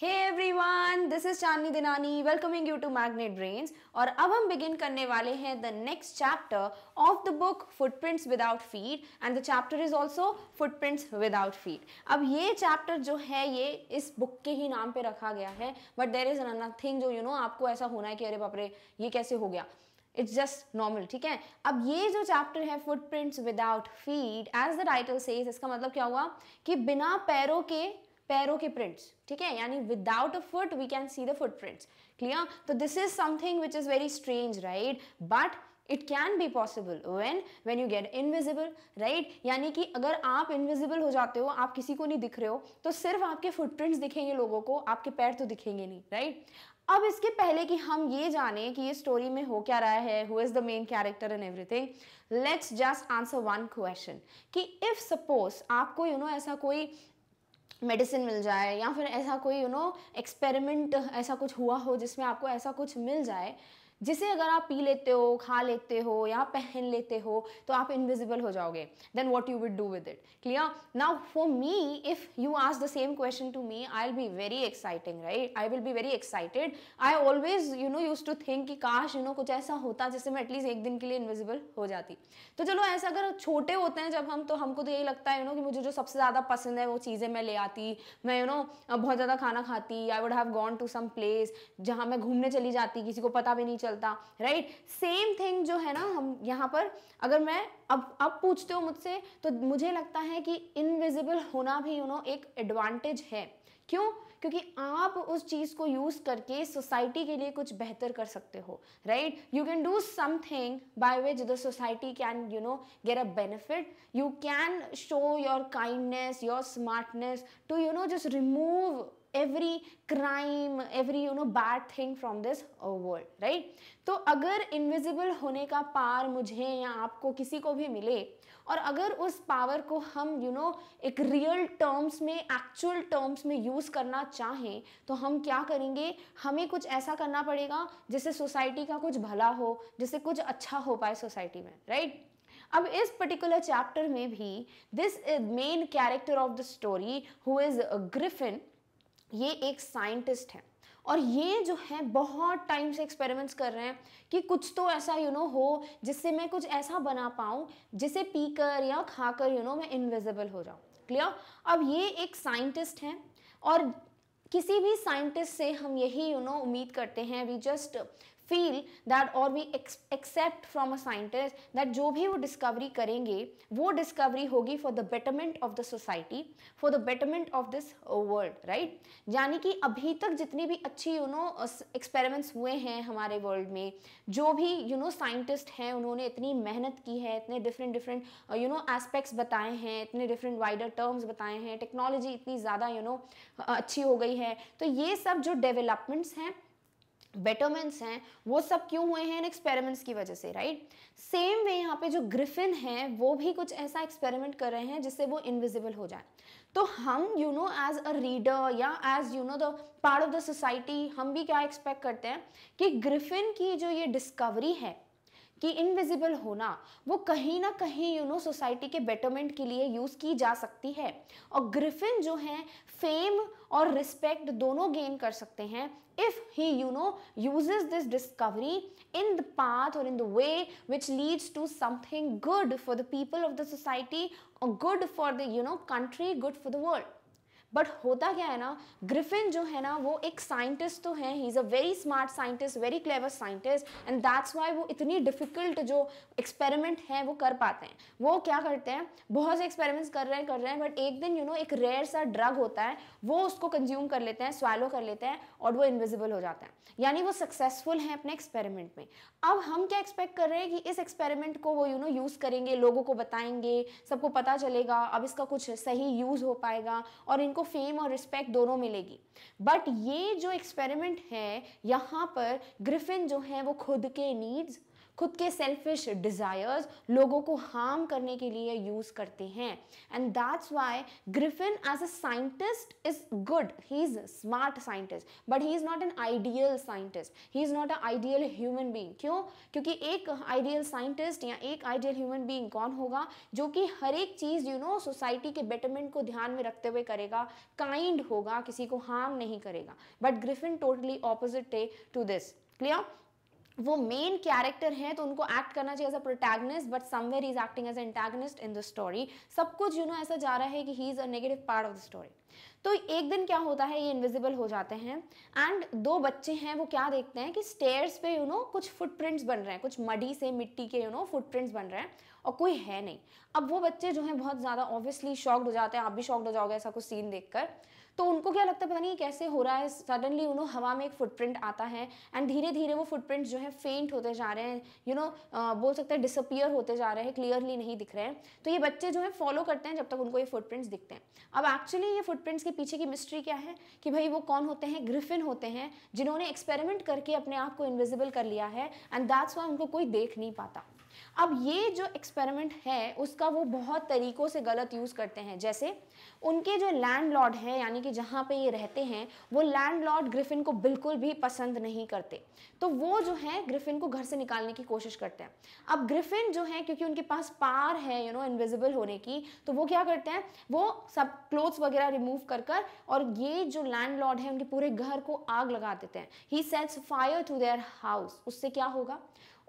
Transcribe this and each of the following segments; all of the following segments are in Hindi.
Hey everyone this is Chandni Dinani welcoming you to Magnet Brains और अब हम बिगिन करने वाले हैं the next chapter of the book Footprints without Feet and the chapter is also Footprints without Feet अब ये चैप्टर जो है ये इस बुक के ही नाम पे रखा गया है but there is another thing जो यू you नो know, आपको ऐसा होना है कि अरे बापरे ये कैसे हो गया इट्स जस्ट नॉर्मल ठीक है अब ये जो चैप्टर है Footprints without Feet as the title says इसका मतलब क्या हुआ कि बिना पैरों के पैरों के प्रिंट्स ठीक है यानी without a foot we can see the foot prints clear तो this is something which is very strange right but it can be possible when when you get invisible right यानी कि अगर आप इनविजिबल हो जाते हो आप किसी को नहीं दिख रहे हो तो सिर्फ आपके फुटप्रिंट्स दिखेंगे लोगों को आपके पैर तो दिखेंगे नहीं राइट right? अब इसके पहले कि हम ये जाने कि ये स्टोरी में हो क्या रहा है who is the main character in everything let's just answer one question कि इफ़ सपोज आपको यू you नो know, ऐसा कोई मेडिसिन मिल जाए या फिर ऐसा कोई यू नो एक्सपेरिमेंट ऐसा कुछ हुआ हो जिसमें आपको ऐसा कुछ मिल जाए जिसे अगर आप पी लेते हो खा लेते हो या पहन लेते हो तो आप इनविजिबल हो जाओगे then what you would do with it clear now for me if you ask the same question to me I will be very exciting right I will be very excited I always you know use to think कि काश यू नो कुछ ऐसा होता जिससे मैं एटलीस्ट एक दिन के लिए इनविजिबल हो जाती तो चलो ऐसा अगर छोटे होते हैं जब हम तो हमको तो यही लगता है यू नो कि मुझे जो सबसे ज़्यादा पसंद है वो चीज़ें मैं ले आती मैं यू नो बहुत ज़्यादा खाना खाती I would have gone to some place जहाँ मैं घूमने चली जाती किसी को पता भी नहीं चलता चलता राइट सेम थिंग जो है ना हम यहाँ पर अगर मैं अब अब पूछते हो मुझसे तो मुझे लगता है कि इनविजिबल होना भी यू नो एक एडवांटेज है क्यों क्योंकि आप उस चीज़ को यूज़ करके सोसाइटी के लिए कुछ बेहतर कर सकते हो right you can do something by which the society can you know get a benefit you can show your kindness your smartness to you know just remove every crime every you know bad thing from this uh, world right तो अगर इनविजिबल होने का पार मुझे या आपको किसी को भी मिले और अगर उस पावर को हम यू you नो know, एक रियल टर्म्स में एक्चुअल टर्म्स में यूज़ करना चाहें तो हम क्या करेंगे हमें कुछ ऐसा करना पड़ेगा जिससे सोसाइटी का कुछ भला हो जिससे कुछ अच्छा हो पाए सोसाइटी में राइट right? अब इस पर्टिकुलर चैप्टर में भी this main character of the story who is Griffin ये एक साइंटिस्ट है और ये जो है बहुत टाइम से एक्सपेरिमेंट्स कर रहे हैं कि कुछ तो ऐसा यू you नो know, हो जिससे मैं कुछ ऐसा बना पाऊँ जिसे पीकर या खाकर यू you नो know, मैं इनविजिबल हो जाऊँ क्लियर अब ये एक साइंटिस्ट हैं और किसी भी साइंटिस्ट से हम यही यू you नो know, उम्मीद करते हैं वी जस्ट फील दैट और we accept from a scientist that जो भी वो डिस्कवरी करेंगे वो डिस्कवरी होगी for the betterment of the society for the betterment of this world right यानी कि अभी तक जितनी भी अच्छी यू नो एक्सपेरिमेंट्स हुए हैं हमारे वर्ल्ड में जो भी यू नो साइंटिस्ट हैं उन्होंने इतनी मेहनत की है इतने different different you know aspects बताए हैं इतने डिफरेंट वाइडर टर्म्स बताए हैं टेक्नोलॉजी इतनी ज़्यादा यू नो अच्छी हो गई है तो ये सब जो डेवलपमेंट्स हैं बेटरमेंट्स हैं वो सब क्यों हुए हैं इन एक्सपेरिमेंट्स की वजह से राइट सेम वे यहाँ पे जो ग्रिफिन है वो भी कुछ ऐसा एक्सपेरिमेंट कर रहे हैं जिससे वो इनविजिबल हो जाए तो हम you know as a reader या as you know the part of the society हम भी क्या एक्सपेक्ट करते हैं कि ग्रिफिन की जो ये डिस्कवरी है कि इनविजिबल होना वो कहीं ना कहीं यू नो सोसाइटी के बेटरमेंट के लिए यूज़ की जा सकती है और ग्रिफिन जो है फेम और रिस्पेक्ट दोनों गेन कर सकते हैं if he you know uses this discovery in the path और in the way which leads to something good for the people of the society और good for the you know country good for the world but होता क्या है ना ग्रिफिन जो है ना वो एक साइंटिस्ट तो है ही is a very smart scientist very clever scientist and that's why वो इतनी डिफिकल्ट जो एक्सपेरिमेंट है वो कर पाते हैं वो क्या करते हैं बहुत से एक्सपेरिमेंट्स कर रहे हैं कर रहे हैं बट एक दिन यू you नो know, एक रेयर सा ड्रग होता है वो उसको कंज्यूम कर लेते हैं स्वालो कर लेते हैं और वो इन्विजिबल हो जाता है यानी वो सक्सेसफुल हैं अपने एक्सपेरिमेंट में अब हम क्या एक्सपेक्ट कर रहे हैं कि इस एक्सपेरिमेंट को वो यू नो यूज़ करेंगे लोगों को बताएंगे सबको पता चलेगा अब इसका कुछ सही यूज़ हो पाएगा और इनको फेम और रिस्पेक्ट दोनों मिलेगी बट ये जो एक्सपेरिमेंट है यहाँ पर ग्रिफिन जो है वो खुद के नीड्स खुद के सेल्फिश डिज़ायर्स लोगों को हार्म करने के लिए यूज़ करते हैं and that's why Griffin as a scientist is good he is smart scientist but he is not an ideal scientist he is not a ideal human being क्यों क्योंकि एक आइडियल साइंटिस्ट या एक आइडियल ह्यूमन बींग कौन होगा जो कि हर एक चीज़ यू नो सोसाइटी के बेटरमेंट को ध्यान में रखते हुए करेगा काइंड होगा किसी को हार्म नहीं करेगा but Griffin totally opposite to this clear वो मेन कैरेक्टर हैं तो उनको एक्ट करना चाहिए as a protagonist but somewhere is acting as antagonist in the story सब कुछ यू नो ऐसा जा रहा है कि he is a negative part of the story तो एक दिन क्या होता है ये इनविजिबल हो जाते हैं एंड दो बच्चे हैं वो क्या देखते हैं कि स्टेयर्स पे यू नो कुछ फुटप्रिंट्स बन रहे हैं कुछ मडी से मिट्टी के यू नो फुटप्रिंट्स बन रहे हैं और कोई है नहीं अब वो बच्चे जो हैं बहुत ज़्यादा ऑब्वियसली शॉक्ड हो जाते हैं आप भी शॉक्ड हो जाओगे ऐसा कुछ सीन देखकर कर तो उनको क्या लगता है पता नहीं कैसे हो रहा है सडनली उन्होंने हवा में एक फुटप्रिंट आता है एंड धीरे धीरे वो फुटप्रिंट जो है फेंट होते जा रहे हैं यू नो बोल सकते हैं डिसअपियर होते जा रहे हैं क्लियरली नहीं दिख रहे हैं तो ये बच्चे जो है फॉलो करते हैं जब तक उनको ये फुटप्रिंट्स दिखते हैं अब एक्चुअली ये फुटप्रिंट्स के पीछे की मिस्ट्री क्या है कि भाई वो कौन होते हैं ग्रिफिन होते हैं जिन्होंने एक्सपेरिमेंट करके अपने आप को इन्विजिबल कर लिया है एंड दैट्स वाई उनको कोई देख नहीं पाता अब ये जो एक्सपेरिमेंट है उसका वो बहुत तरीक़ों से गलत यूज़ करते हैं जैसे उनके जो लैंडलॉर्ड हैं यानी कि जहाँ पे ये रहते हैं वो लैंडलॉर्ड ग्रिफिन को बिल्कुल भी पसंद नहीं करते तो वो जो है ग्रिफिन को घर से निकालने की कोशिश करते हैं अब ग्रिफिन जो है क्योंकि उनके पास पार है यू नो इनविजिबल होने की तो वो क्या करते हैं वो सब क्लोथ्स वगैरह रिमूव कर कर और ये जो लैंड लॉर्ड है उनके पूरे घर को आग लगा देते हैं he sets fire to their house उससे क्या होगा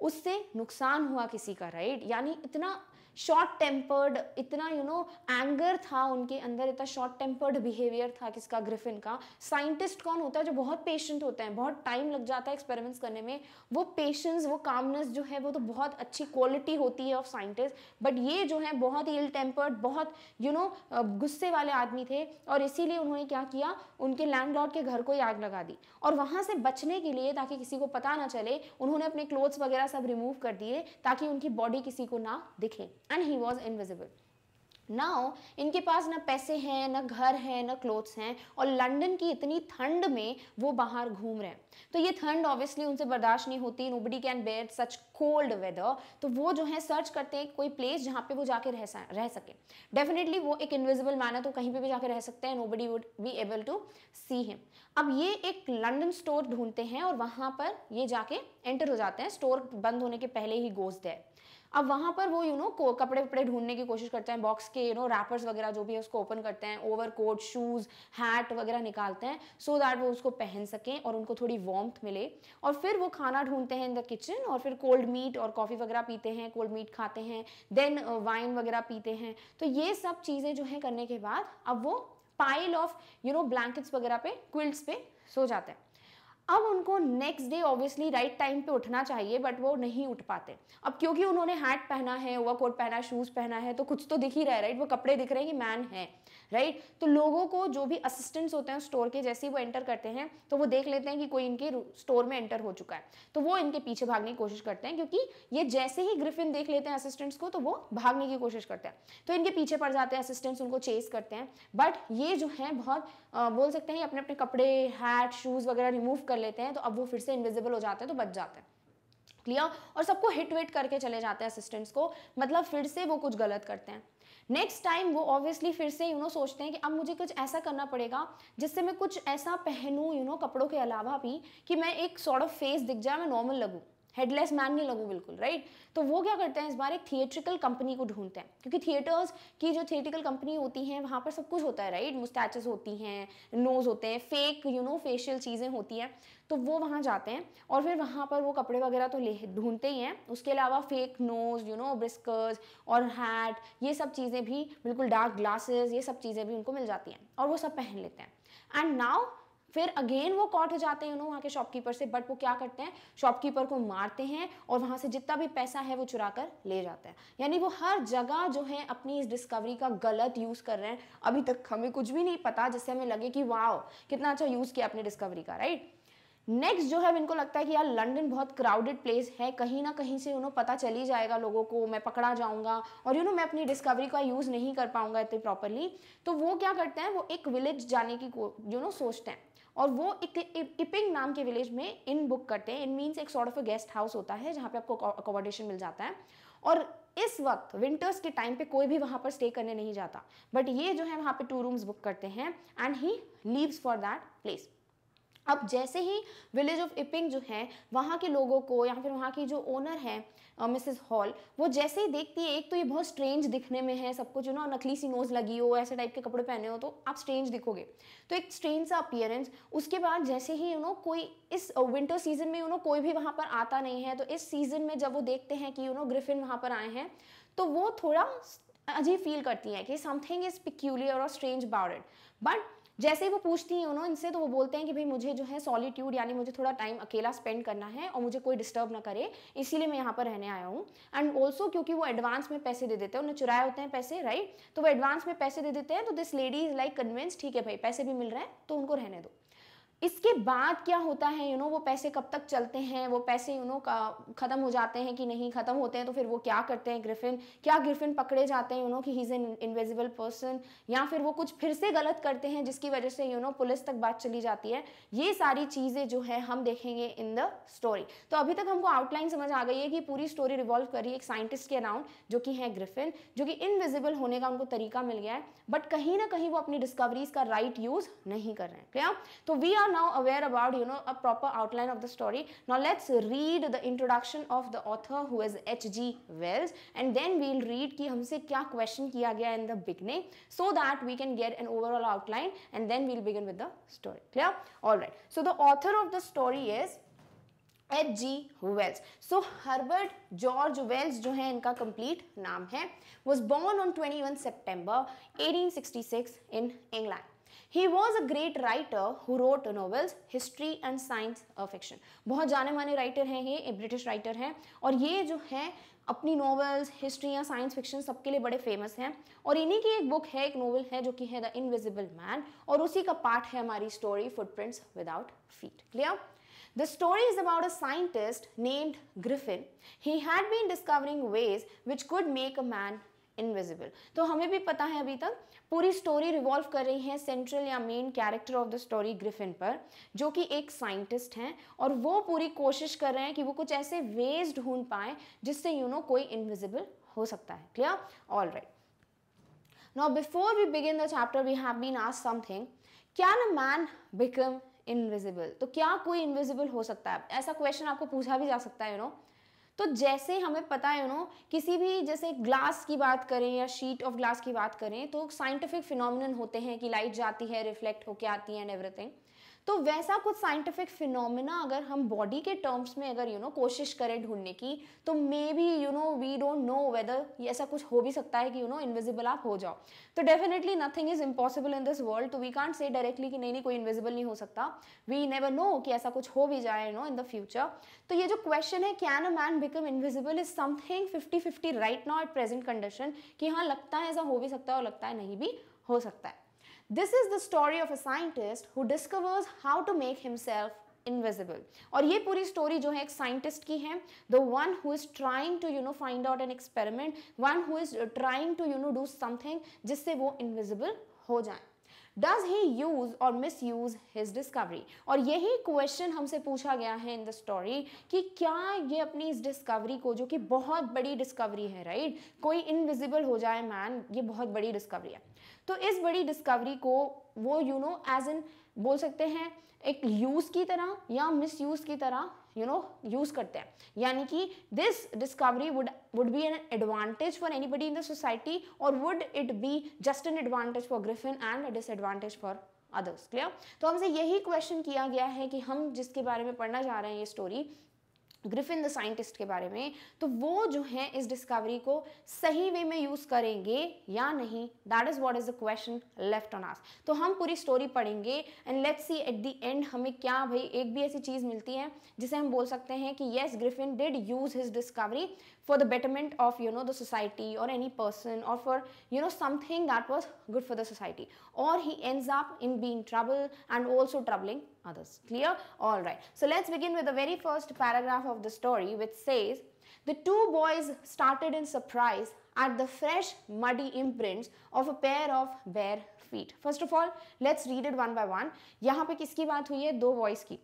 उससे नुकसान हुआ किसी का राइट यानी इतना शॉर्ट टेम्पर्ड इतना यू नो एंगर था उनके अंदर इतना शॉर्ट टेम्पर्ड बिहेवियर था किसका ग्रिफिन का साइंटिस्ट कौन होता है जो बहुत पेशेंट होते हैं बहुत टाइम लग जाता है एक्सपेरिमेंट्स करने में वो पेशेंस वो कामनेस जो है वो तो बहुत अच्छी क्वालिटी होती है ऑफ साइंटिस्ट बट ये जो है बहुत ही इल टेम्पर्ड बहुत यू नो गुस्से वाले आदमी थे और इसीलिए उन्होंने क्या किया उनके लैंडलॉर्ड के घर को ही आग लगा दी और वहाँ से बचने के लिए ताकि किसी को पता ना चले उन्होंने अपने क्लोथ्स वगैरह सब रिमूव कर दिए ताकि उनकी बॉडी किसी को ना दिखे and he was invisible now इनके पास ना पैसे हैं ना घर है ना क्लोथ्स हैं और लंदन की इतनी ठंड में वो बाहर घूम रहे हैं तो ये ठंड ऑब्वियसली उनसे बर्दाश्त नहीं होती nobody can bear such cold weather तो वो जो है सर्च करते हैं कोई प्लेस जहाँ पे वो जाके रह रह सके डेफिनेटली वो एक इनविजिबल मैन है तो कहीं पे भी जाके रह सकते हैं nobody would be able to see him अब ये एक लंडन स्टोर ढूंढते हैं और वहाँ पर ये जाके एंटर हो जाते हैं स्टोर बंद होने के पहले ही गोज देर अब वहाँ पर वो यू you नो know, कपड़े वपड़े ढूंढने की कोशिश करते हैं बॉक्स के यू नो रैपर्स वगैरह जो भी है उसको ओपन करते हैं ओवर कोट शूज़ हैट वगैरह निकालते हैं सो so दैट वो उसको पहन सकें और उनको थोड़ी वॉम्थ मिले और फिर वो खाना ढूंढते हैं इन द किचन और फिर कोल्ड मीट और कॉफ़ी वगैरह पीते हैं कोल्ड मीट खाते हैं देन वाइन uh, वगैरह पीते हैं तो ये सब चीज़ें जो है करने के बाद अब वो pile of you know blankets वगैरह पे क्विल्ट पे सो जाते हैं अब उनको next day obviously right time पे उठना चाहिए बट वो नहीं उठ पाते अब क्योंकि उन्होंने हैट पहना है ओवर कोट पहना शूज़ पहना है तो कुछ तो दिख ही रहा है राइट वो कपड़े दिख रहे हैं कि मैन है राइट तो लोगों को जो भी असिस्टेंट्स होते हैं स्टोर के जैसे ही वो एंटर करते हैं तो वो देख लेते हैं कि कोई इनके स्टोर में एंटर हो चुका है तो वो इनके पीछे भागने की कोशिश करते हैं क्योंकि ये जैसे ही ग्रिफिन देख लेते हैं असिस्टेंट्स को तो वो भागने की कोशिश करते हैं तो इनके पीछे पड़ जाते हैं असिस्टेंट्स उनको चेस करते हैं बट ये जो है बहुत आ, बोल सकते हैं अपने अपने कपड़े हैट शूज़ वगैरह रिमूव कर लेते हैं तो अब वो फिर से इन्विजिबल हो जाते हैं तो बच जाते हैं क्लियर और सबको हिट वेट करके चले जाते हैं असिस्टेंट्स को मतलब फिर से वो कुछ गलत करते हैं नेक्स्ट टाइम वो ऑब्वियसली फिर से यू you नो know, सोचते हैं कि अब मुझे कुछ ऐसा करना पड़ेगा जिससे मैं कुछ ऐसा पहनूँ यू नो कपड़ों के अलावा भी कि मैं एक सॉर्ट ऑफ फेस दिख जाए मैं नॉर्मल लगूँ हेडलेस मैन नहीं लगू बिल्कुल राइट तो वो क्या करते हैं इस बार एक थिएट्रिकल कंपनी को ढूंढते हैं क्योंकि थिएटर्स की जो थिएट्रिकल कंपनी होती हैं वहाँ पर सब कुछ होता है राइट मुस्टैचेस होती हैं नोज होते हैं फेक यू नो फेशियल चीज़ें होती हैं तो वो वहाँ जाते हैं और फिर वहाँ पर वो कपड़े वगैरह तो ले ढूंढते ही हैं उसके अलावा fake nose you know whiskers और हैट ये सब चीज़ें भी बिल्कुल डार्क ग्लासेस ये सब चीज़ें भी उनको मिल जाती हैं और वो सब पहन लेते हैं एंड नाउ फिर अगेन वो कॉट हो जाते हैं उन्होंने के शॉपकीपर से बट वो क्या करते हैं शॉपकीपर को मारते हैं और वहां से जितना भी पैसा है वो चुरा कर ले जाते हैं यानी वो हर जगह जो है अपनी इस डिस्कवरी का गलत यूज़ कर रहे हैं अभी तक हमें कुछ भी नहीं पता जिससे हमें लगे कि वाह कितना अच्छा यूज़ किया अपनी डिस्कवरी का राइट नेक्स्ट जो है इनको लगता है कि यार लंदन बहुत क्राउडेड प्लेस है कहीं ना कहीं से उन्हें पता चली जाएगा लोगों को मैं पकड़ा जाऊंगा और यू नो मैं अपनी डिस्कवरी का यूज़ नहीं कर पाऊंगा इतने प्रॉपरली तो वो क्या करते हैं वो एक विलेज जाने की यू नो सोचते हैं और वो इपिंग नाम के विलेज में इन बुक करते हैं इन मीन्स एक sort of a guest house होता है जहाँ पे आपको अकोमोडेशन मिल जाता है और इस वक्त विंटर्स के टाइम पे कोई भी वहाँ पर स्टे करने नहीं जाता बट ये जो है वहाँ पे टू रूम्स बुक करते हैं and he leaves for that place अब जैसे ही विलेज ऑफ इपिंग जो है वहाँ के लोगों को या फिर वहाँ की जो ओनर है मिसेस हॉल वो जैसे ही देखती है एक तो ये बहुत स्ट्रेंज दिखने में है सब कुछ यू ना नकली सी नोज लगी हो ऐसे टाइप के कपड़े पहने हो तो आप स्ट्रेंज दिखोगे तो एक स्ट्रेंज सा अपियरेंस उसके बाद जैसे ही यू नो कोई इस विंटर सीजन में यू नो कोई भी वहाँ पर आता नहीं है तो इस सीजन में जब वो देखते हैं कि यू नो ग्रिफिन वहाँ पर आए हैं तो वो थोड़ा अजीब फील करती हैं कि समथिंग इज़ पिक्यूलियर और स्ट्रेंज अबाउट इट बट जैसे ही वो पूछती हैं उन्होंने इनसे तो वो बोलते हैं कि भाई मुझे जो है सॉलीट्यूड यानी मुझे थोड़ा टाइम अकेला स्पेंड करना है और मुझे कोई डिस्टर्ब ना करे इसीलिए मैं यहाँ पर रहने आया हूँ एंड ऑल्सो क्योंकि वो एडवांस में पैसे दे देते हैं उन्हें चुराए होते हैं पैसे राइट तो वो एडवांस में पैसे दे देते हैं तो this lady is like convince ठीक है भाई पैसे भी मिल रहे हैं तो उनको रहने दो इसके बाद क्या होता है यू you नो know, वो पैसे कब तक चलते हैं वो पैसे यू नो ख़त्म हो जाते हैं कि नहीं ख़त्म होते हैं तो फिर वो क्या करते हैं ग्रिफिन क्या ग्रिफिन पकड़े जाते हैं यू नो कि he is an invisible person या फिर वो कुछ फिर से गलत करते हैं जिसकी वजह से यू नो पुलिस तक बात चली जाती है ये सारी चीज़ें जो है हम देखेंगे इन द स्टोरी तो अभी तक हमको आउटलाइन समझ आ गई है कि पूरी स्टोरी रिवॉल्व करी एक साइंटिस्ट के अराउंड जो कि है ग्रिफिन जो कि इनविजिबल होने का उनको तरीका मिल गया है बट कहीं ना कहीं वो अपनी डिस्कवरीज का राइट right यूज नहीं कर रहे हैं क्लियर तो we are now aware about you know a proper outline of the story now let's read the introduction of the author who is H G Wells and then we'll read कि हमसे क्या क्वेश्चन किया गया in the beginning so that we can get an overall outline and then we'll begin with the story clear all right so the author of the story is H G Wales so Herbert George Wells जो है इनका कंप्लीट नाम है was born on twenty one eighteen sixty six in England he was a great writer who wrote novels history and science fiction बहुत जाने माने राइटर हैं ये ब्रिटिश राइटर हैं और ये जो है अपनी नॉवल्स हिस्ट्री या साइंस फिक्शन सबके लिए बड़े फेमस हैं और इन्हीं की एक बुक है एक नॉवल है जो कि है द इनविजिबल मैन और उसी का पार्ट है हमारी story footprints without feet clear The story is about a scientist named Griffin. He had been discovering ways which could make a man invisible. तो हमें भी पता है अभी तक पूरी story revolve कर रही है central या main character of the story Griffin पर जो कि एक scientist हैं और वो पूरी कोशिश कर रहे हैं कि वो कुछ ऐसे ways ढूंढ पाए जिससे you know, कोई invisible हो सकता है clear? All right. Now before we begin the chapter we have been asked something. Can a man become invisible तो क्या कोई इनविजिबल हो सकता है ऐसा क्वेश्चन आपको पूछा भी जा सकता है यू नो तो जैसे हमें पता है यू नो किसी भी जैसे ग्लास की बात करें या शीट ऑफ ग्लास की बात करें तो साइंटिफिक फिनोमिनन होते हैं कि लाइट जाती है रिफ्लेक्ट होके आती है एंड एवरीथिंग तो वैसा कुछ साइंटिफिक फिनोमिना अगर हम बॉडी के टर्म्स में अगर यू you नो know, कोशिश करें ढूंढने की तो maybe you know we don't know whether ऐसा कुछ हो भी सकता है कि यू नो इनविजिबल आप हो जाओ तो definitely nothing is impossible in this world तो वी कांट से डायरेक्टली कि नहीं नहीं कोई इन्विजिबल नहीं हो सकता वी नेवर नो कि ऐसा कुछ हो भी जाए नो इन द फ्यूचर तो ये जो क्वेश्चन है can a man become invisible is something fifty fifty right now at present condition कि हाँ लगता है ऐसा हो भी सकता है और लगता है नहीं भी हो सकता है this is the story of a scientist who discovers how to make himself invisible और ये पूरी स्टोरी जो है एक साइंटिस्ट की है the one who is trying to you know find out an experiment one who is trying to you know do something जिससे वो इनविजिबल हो जाए डज ही यूज और मिस यूज हिज डिस्कवरी और यही क्वेश्चन हमसे पूछा गया है इन द स्टोरी कि क्या ये अपनी इस डिस्कवरी को जो कि बहुत बड़ी डिस्कवरी है राइट right? कोई इनविजिबल हो जाए मैन ये बहुत बड़ी डिस्कवरी है तो इस बड़ी डिस्कवरी को वो यू नो एज इन बोल सकते हैं एक यूज़ की तरह या मिस यूज़ की तरह यू नो यूज़ करते हैं यानी कि this discovery would would be an advantage for anybody in the society और would it be just an advantage for Griffin and disadvantage for others clear तो हमसे यही क्वेश्चन किया गया है कि हम जिसके बारे में पढ़ना चाह रहे हैं ये स्टोरी ग्रिफिन द साइंटिस्ट के बारे में तो वो जो है इस डिस्कवरी को सही वे में यूज़ करेंगे या नहीं that is what is the question left on us तो हम पूरी स्टोरी पढ़ेंगे and let's see at the end हमें क्या भाई एक भी ऐसी चीज़ मिलती है जिसे हम बोल सकते हैं कि yes Griffin did use his discovery for the betterment of you know the society or any person or for you know something that was good for the society or he ends up in being trouble and also troubling others clear all right so let's begin with the very first paragraph of the story which says the two boys started in surprise at the fresh muddy imprints of a pair of bare feet first of all let's read it one by one yahan pe kiski baat hui hai do boys ki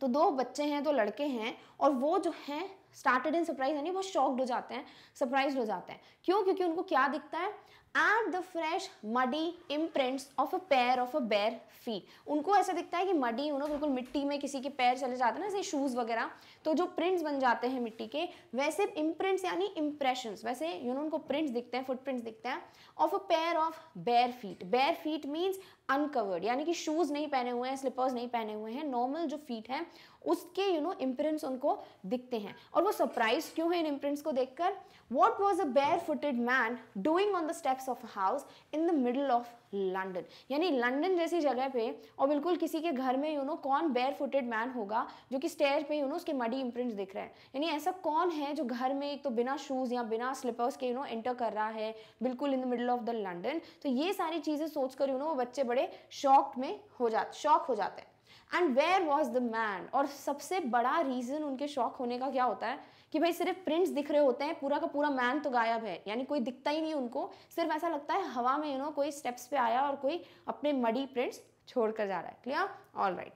तो दो बच्चे हैं दो लड़के हैं और वो जो हैं स्टार्टेड इन सरप्राइज यानी बहुत शॉक्ड हो जाते हैं सरप्राइज हो जाते हैं क्यों क्योंकि उनको क्या दिखता है at the fresh muddy imprints of a पैर ऑफ अ बेर फीट उनको ऐसा दिखता है कि मडी यू नो बिल्कुल मिट्टी में किसी के पैर चले जाते हैं ना जैसे शूज़ वगैरह तो जो प्रिंट्स बन जाते हैं मिट्टी के वैसे इम्प्रिंट्स यानी इम्प्रेशन वैसे यू नो उनको प्रिंट्स दिखते हैं फुटप्रिंट्स दिखते हैं ऑफ अ पैर ऑफ बेर फीट बेर फीट मीन्स अनकवर्ड यानी कि शूज़ नहीं पहने हुए हैं स्लीपर्स नहीं पहने हुए हैं नॉर्मल जो फीट है उसके यू नो इम्प्रिंट्स उनको दिखते हैं और वो सरप्राइज क्यों है इन इम्प्रिंट्स को देखकर what was a bare footed man doing on the steps of house in the middle of London यानी लंडन जैसी जगह पे और बिल्कुल किसी के घर में यू नो कौन बेयर फुटेड मैन होगा जो कि स्टेयर पे यू नो उसके मडी इम्प्रिंट्स दिख रहे हैं यानी ऐसा कौन है जो घर में एक तो बिना शूज़ या बिना स्लीपर्स के यू नो एंटर कर रहा है बिल्कुल in the middle of the London तो ये सारी चीज़ें सोचकर यू नो वो बच्चे बड़े शॉक में हो जाते शॉक हो जाते हैं and where was the man और सबसे बड़ा रीज़न उनके शौक होने का क्या होता है कि भाई सिर्फ प्रिंट्स दिख रहे होते हैं पूरा का पूरा मैन तो गायब है यानी कोई दिखता ही नहीं उनको सिर्फ ऐसा लगता है हवा में यू नो कोई स्टेप्स पे आया और कोई अपने मडी प्रिंट्स छोड़ कर जा रहा है clear all right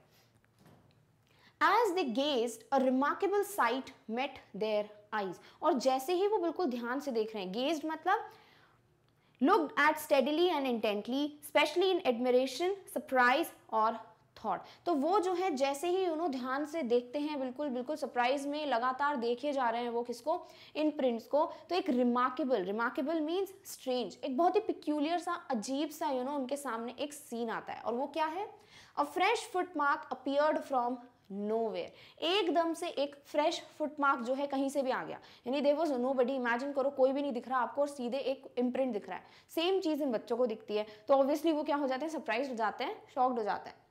as they gazed a remarkable sight met their eyes और जैसे ही वो बिल्कुल ध्यान से देख रहे हैं गेज्ड मतलब look at steadily and intently specially in admiration surprise और थॉट तो वो जो है जैसे ही यू नो ध्यान से देखते हैं बिल्कुल बिल्कुल सरप्राइज में लगातार देखे जा रहे हैं वो किसको इन प्रिंट्स को तो एक रिमार्केबल रिमार्केबल मीन्स स्ट्रेंज एक बहुत ही पिक्यूलियर सा अजीब सा यू you नो know, उनके सामने एक सीन आता है और वो क्या है a fresh footmark appeared from nowhere एकदम से एक फ्रेश फुटमार्क जो है कहीं से भी आ गया यानी there was nobody imagine करो कोई भी नहीं दिख रहा आपको और सीधे एक इम्प्रिंट दिख रहा है सेम चीज़ इन बच्चों को दिखती है तो ऑब्वियसली वो क्या हो जाते हैं सरप्राइज हो जाते हैं शॉक्ड हो जाते हैं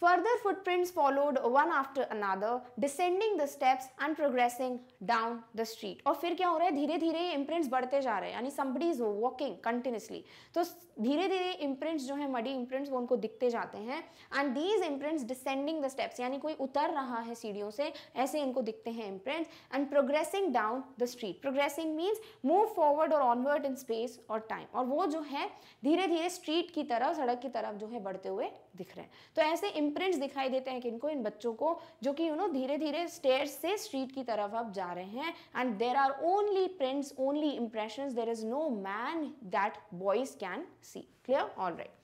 Further footprints followed one after another, descending the steps and progressing down the street और फिर क्या हो रहा है धीरे धीरे ये इम्प्रिंट्स बढ़ते जा रहे हैं यानी सम्बडीज इज वॉकिंग कंटिन्यूसली तो धीरे धीरे इम्प्रिंट्स जो है मडी इम्प्रिंट्स वो उनको दिखते जाते हैं and these imprints descending the steps यानी कोई उतर रहा है सीढ़ियों से ऐसे इनको दिखते हैं imprints and progressing down the street progressing means move forward और ऑनवर्ड इन स्पेस और टाइम और वो जो है धीरे धीरे स्ट्रीट की तरफ सड़क की तरफ जो है बढ़ते हुए दिख रहे हैं तो ऐसे इम्प्रिंट्स दिखाई देते हैं कि इनको इन बच्चों को जो कि यू नो धीरे धीरे स्टेयर से स्ट्रीट की तरफ अब जा जा रहे हैं and there are only prints only impression there is no man that boys can see clear all right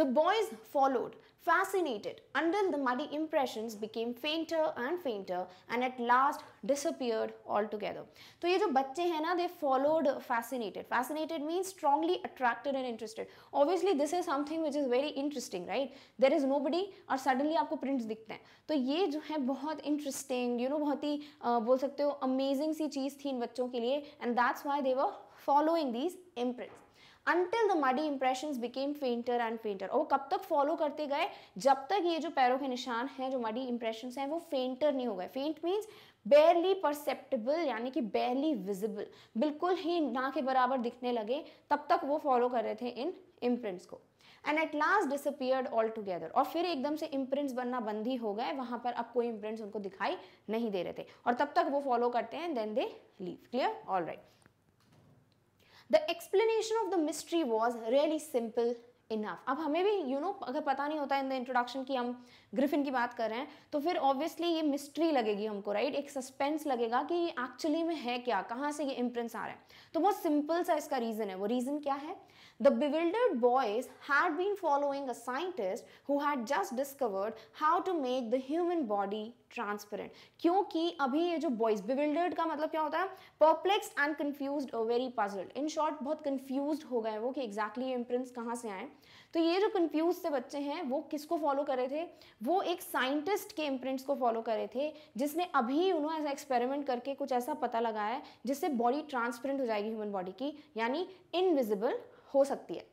The boys followed fascinated until the muddy impressions became fainter and fainter and at last disappeared altogether. तो ये जो बच्चे हैं ना they followed fascinated. Fascinated means strongly attracted and interested. Obviously this is something which is very interesting, right? There is nobody और suddenly आपको prints दिखते हैं तो ये जो है बहुत interesting, you know बहुत ही uh, बोल सकते हो amazing सी चीज़ थी इन बच्चों के लिए and that's why they were following these imprints. Until the muddy impression became fainter and fainter और वो कब तक फॉलो करते गए जब तक ये जो पैरों के निशान हैं जो मडी इंप्रेशन हैं वो फेंटर नहीं हो गए फेंट मीन्स बेरली परसेप्टेबल यानी कि बेरली विजिबल बिल्कुल ही ना के बराबर दिखने लगे तब तक वो फॉलो कर रहे थे इन इम्प्रिंट्स को and at last disappeared all together और फिर एकदम से इम्प्रिंट्स बनना बंद ही हो गए वहाँ पर अब कोई इम्प्रिंट्स उनको दिखाई नहीं दे रहे थे और तब तक वो फॉलो करते हैं then they leave clear all right the explanation of the mystery was really simple enough अब हमें भी यू you नो know, अगर पता नहीं होता इन द इंट्रोडक्शन की हम ग्रिफिन की बात कर रहे हैं तो फिर ऑब्वियसली ये मिस्ट्री लगेगी हमको राइट right? एक सस्पेंस लगेगा कि एक्चुअली में है क्या कहाँ से ये इम्प्रिंस आ रहा है तो बहुत सिंपल सा इसका रीज़न है वो रीज़न क्या है The bewildered boys had been following a scientist who had just discovered how to make the human body transparent. क्योंकि अभी ये जो boys bewildered का मतलब क्या होता है perplexed and confused or very puzzled. In short बहुत confused हो गए वो कि exactly ये imprints कहाँ से आए तो ये जो कंफ्यूज से बच्चे हैं वो किसको फॉलो कर रहे थे वो एक साइंटिस्ट के इम्प्रिंट्स को फॉलो कर रहे थे जिसने अभी उन्होंने ऐसा एक्सपेरिमेंट करके कुछ ऐसा पता लगाया है जिससे बॉडी ट्रांसपेरेंट हो जाएगी ह्यूमन बॉडी की यानी इनविजिबल हो सकती है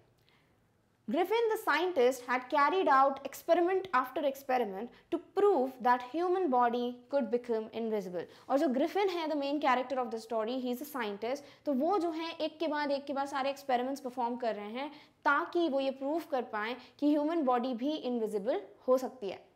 Griffin the scientist had carried out experiment after experiment to prove that human body could become invisible और जो ग्रिफिन है the main character of the story he is a scientist तो वो जो है एक के बाद एक के बाद सारे एक्सपेरिमेंट्स परफॉर्म कर रहे हैं ताकि वो ये प्रूव कर पाए कि ह्यूमन बॉडी भी इनविजिबल हो सकती है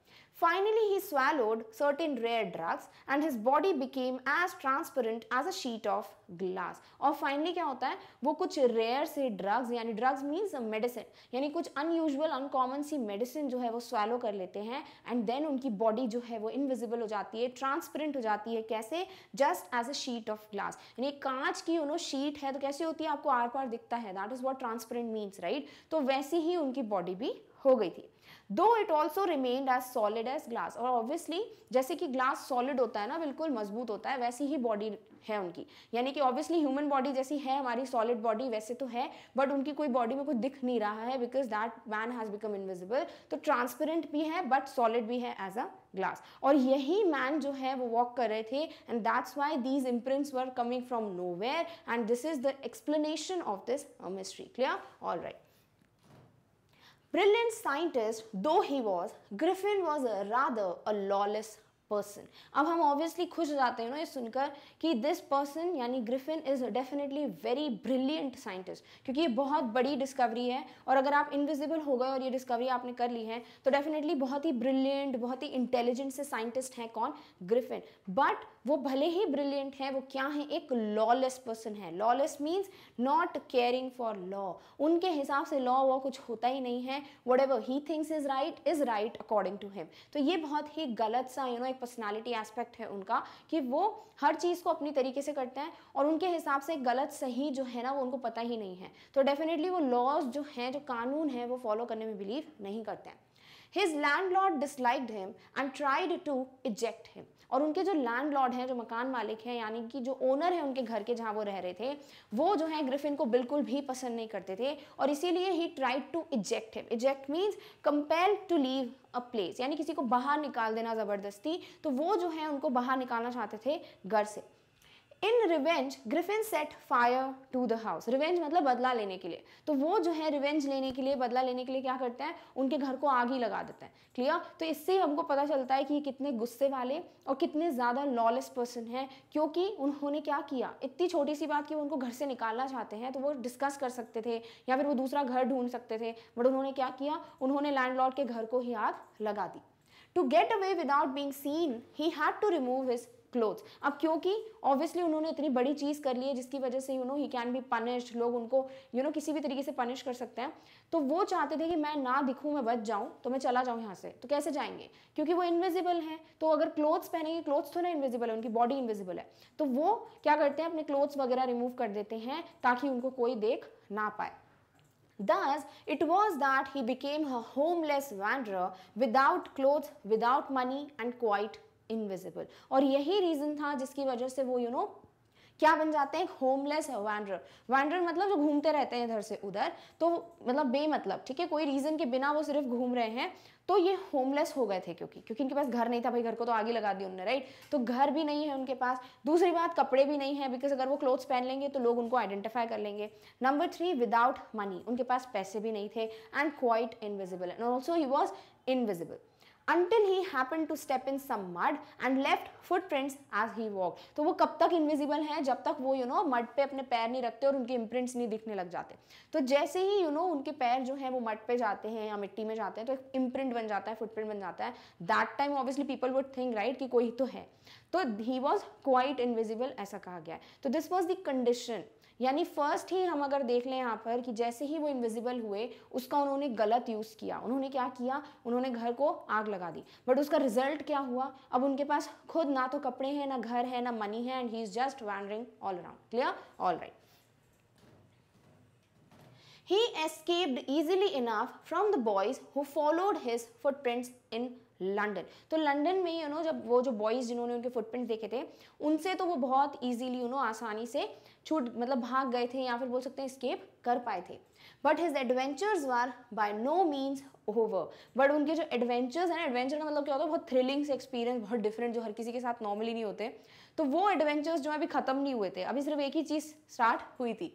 Finally, he swallowed certain rare drugs and his body became as transparent as a sheet of glass. और finally क्या होता है वो कुछ rare से drugs यानी drugs means medicine यानी कुछ unusual, uncommon सी medicine जो है वो swallow कर लेते हैं and then उनकी body जो है वो invisible हो जाती है transparent हो जाती है कैसे just as a sheet of glass यानी कांच की यू नो शीट है तो कैसे होती है आपको आर पार दिखता है that is what transparent means right तो वैसी ही उनकी body भी हो गई थी though it also remained as solid as glass और ऑब्वियसली जैसे कि ग्लास सॉलिड होता है ना बिल्कुल मजबूत होता है वैसी ही बॉडी है उनकी यानी कि ऑब्वियसली ह्यूमन बॉडी जैसी है हमारी सॉलिड बॉडी वैसे तो है बट उनकी कोई बॉडी में कुछ दिख नहीं रहा है because that man has become invisible तो ट्रांसपेरेंट भी है बट सॉलिड भी है एज अ ग्लास और यही मैन जो है वो वॉक कर रहे थे and that's why these imprints were coming from nowhere and this is the explanation of this mystery clear all right Brilliant scientist though he was, Griffin was a rather a lawless person अब हम ऑब्वियसली खुश हो जाते हैं ना ये सुनकर कि दिस पर्सन यानी Griffin is definitely very brilliant scientist क्योंकि ये बहुत बड़ी डिस्कवरी है और अगर आप इनविजिबल हो गए और ये डिस्कवरी आपने कर ली है तो डेफिनेटली बहुत ही ब्रिलियंट बहुत ही इंटेलिजेंट से साइंटिस्ट हैं कौन ग्रिफिन बट वो भले ही ब्रिलियंट है वो क्या है एक लॉलेस पर्सन है lawless means not caring for law उनके हिसाब से लॉ वॉ कुछ होता ही नहीं है whatever he thinks is right is right according to him तो ये बहुत ही गलत सा यू you नो know, एक पर्सनालिटी एस्पेक्ट है उनका कि वो हर चीज़ को अपनी तरीके से करते हैं और उनके हिसाब से गलत सही जो है ना वो उनको पता ही नहीं है तो डेफिनेटली वो लॉज जो हैं जो कानून है वो फॉलो करने में बिलीव नहीं करते हैं his landlord disliked him and tried to eject him और उनके जो लैंड लॉर्ड हैं जो मकान मालिक हैं यानी कि जो ओनर है उनके घर के जहाँ वो रह रहे थे वो जो है ग्रिफिन को बिल्कुल भी पसंद नहीं करते थे और इसीलिए he tried to eject him eject means compel to leave a place यानी किसी को बाहर निकाल देना ज़बरदस्ती तो वो जो है उनको बाहर निकालना चाहते थे घर से in revenge Griffin set fire to the house revenge मतलब बदला लेने के लिए तो वो जो है रिवेंज लेने के लिए बदला लेने के लिए क्या करते हैं उनके घर को आग ही लगा देते हैं क्लियर तो इससे हमको पता चलता है कि कितने गुस्से वाले और कितने ज़्यादा लॉलेस पर्सन हैं क्योंकि उन्होंने क्या किया इतनी छोटी सी बात कि वो उनको घर से निकालना चाहते हैं तो वो डिस्कस कर सकते थे या फिर वो दूसरा घर ढूंढ सकते थे बट उन्होंने क्या किया उन्होंने लैंडलॉर्ड के घर को ही आग लगा दी to get away without being seen he had to remove his cloth अब क्योंकि ऑब्वियसली उन्होंने इतनी बड़ी चीज़ कर ली है जिसकी वजह से you know he can be punished लोग उनको यू you नो know, किसी भी तरीके से पनिश कर सकते हैं तो वो चाहते थे कि मैं ना दिखूं मैं बच जाऊं तो मैं चला जाऊं यहाँ से तो कैसे जाएंगे क्योंकि वो इनविजिबल हैं तो अगर क्लोथ्स पहनेंगे क्लोथ्स तो ना इनविजिबल है उनकी बॉडी इनविजिबल है तो वो क्या करते हैं अपने क्लोथ्स वगैरह रिमूव कर देते हैं ताकि उनको कोई देख ना पाए Thus, it was that he became a homeless wanderer without clothes, without money, and quite invisible और यही रीज़न था जिसकी वजह से वो यू you नो know, क्या बन जाते हैं होमलेस वैंडर वैंडर मतलब जो घूमते रहते हैं इधर से उधर तो मतलब बेमतलब ठीक है कोई रीज़न के बिना वो सिर्फ घूम रहे हैं तो ये होमलेस हो गए थे क्योंकि क्योंकि इनके पास घर नहीं था भाई घर को तो आगे लगा दी उन्होंने राइट तो घर भी नहीं है उनके पास दूसरी बात कपड़े भी नहीं है बिकॉज अगर वो क्लोथ्स पहन लेंगे तो लोग उनको आइडेंटिफाई कर लेंगे नंबर थ्री विदाउट मनी उनके पास पैसे भी नहीं थे and quite invisible and also he was invisible until he happened to step in some mud and left footprints as he walked. to wo kab tak invisible hai jab tak wo you know mud pe apne pair nahi rakhte aur unke imprints nahi dikhne lag jate to jaise hi you know unke pair jo हैं wo mud pe jate hain ya mitti mein jate hain to ek imprint ban jata hai footprint ban jata hai that time obviously people would think right ki koi to hai to he was quite invisible aisa kaha gaya है तो this was the condition यानी फर्स्ट ही हम अगर देख लें यहाँ पर कि जैसे ही वो इनविजिबल हुए उसका उन्होंने गलत यूज़ किया उन्होंने क्या किया उन्होंने घर को आग लगा दी बट उसका रिजल्ट क्या हुआ अब उनके पास खुद ना तो कपड़े हैं ना घर है ना मनी है and he is just wandering all around clear all right He escaped easily enough from the boys who followed his footprints in London. तो लंडन में यू नो जब वो जो बॉयज़ जिन्होंने उनके फुटप्रिंट देखे थे उनसे तो वो बहुत ईजीली यू नो आसानी से छूट मतलब भाग गए थे या फिर बोल सकते हैं स्केप कर पाए थे but his adventures were by no means over but उनके जो एडवेंचर्स हैं एडवेंचर का मतलब क्या होता है बहुत थ्रिलिंग से एक्सपीरियंस बहुत डिफरेंट जो हर किसी के साथ नॉर्मली नहीं होते तो वो एडवेंचर्स जो है अभी ख़त्म नहीं हुए थे अभी सिर्फ एक ही चीज़ स्टार्ट हुई थी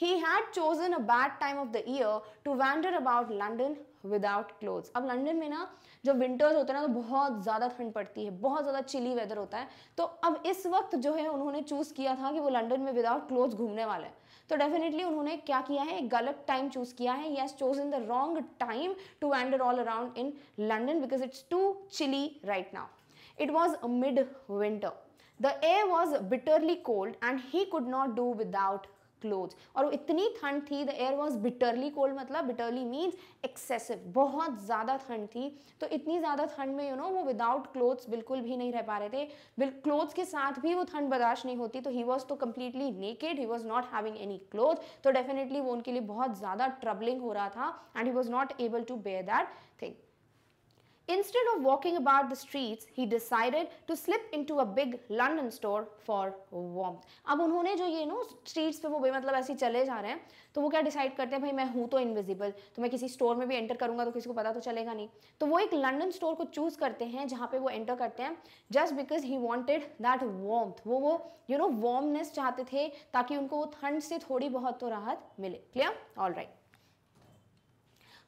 he had chosen a bad time of the year to wander about London without clothes अब लंडन में ना जब विंटर्स होते हैं ना तो बहुत ज़्यादा ठंड पड़ती है बहुत ज़्यादा चिली वेदर होता है तो अब इस वक्त जो है उन्होंने चूज़ किया था कि वो लंडन में विदाउट क्लोथ घूमने वाले हैं तो डेफिनेटली उन्होंने क्या किया है गलत टाइम चूज़ किया है ये chose in the wrong time to wander all around in London because it's too chilly right now it was mid winter the air was bitterly cold and he could not do without cloth और वो इतनी ठंड थी the air was bitterly cold मतलब बिटरली मीन्स एक्सेसिव बहुत ज़्यादा ठंड थी तो इतनी ज़्यादा ठंड में यू you नो know, वो विदाउट क्लोथ्स बिल्कुल भी नहीं रह पा रहे थे क्लोथ्स के साथ भी वो ठंड बर्दाश्त नहीं होती तो ही वॉज तो completely naked he was not having any cloth तो डेफिनेटली वो उनके लिए बहुत ज़्यादा ट्रबलिंग हो रहा था and he was not able to bear that thing Instead of walking about the streets, he decided to slip into a big London store for warmth. अब उन्होंने जो ये नो स्ट्रीट्स पे वो मतलब ऐसे चले जा रहे हैं तो वो क्या डिसाइड करते हैं भाई मैं हूँ तो इनविजिबल तो मैं किसी स्टोर में भी एंटर करूंगा तो किसी को पता तो चलेगा नहीं तो वो एक लंडन स्टोर को चूज़ करते हैं जहाँ पे वो एंटर करते हैं just because he wanted that warmth वो वो यू नो वार्मनेस चाहते थे ताकि उनको वो ठंड से थोड़ी बहुत तो राहत मिले clear all right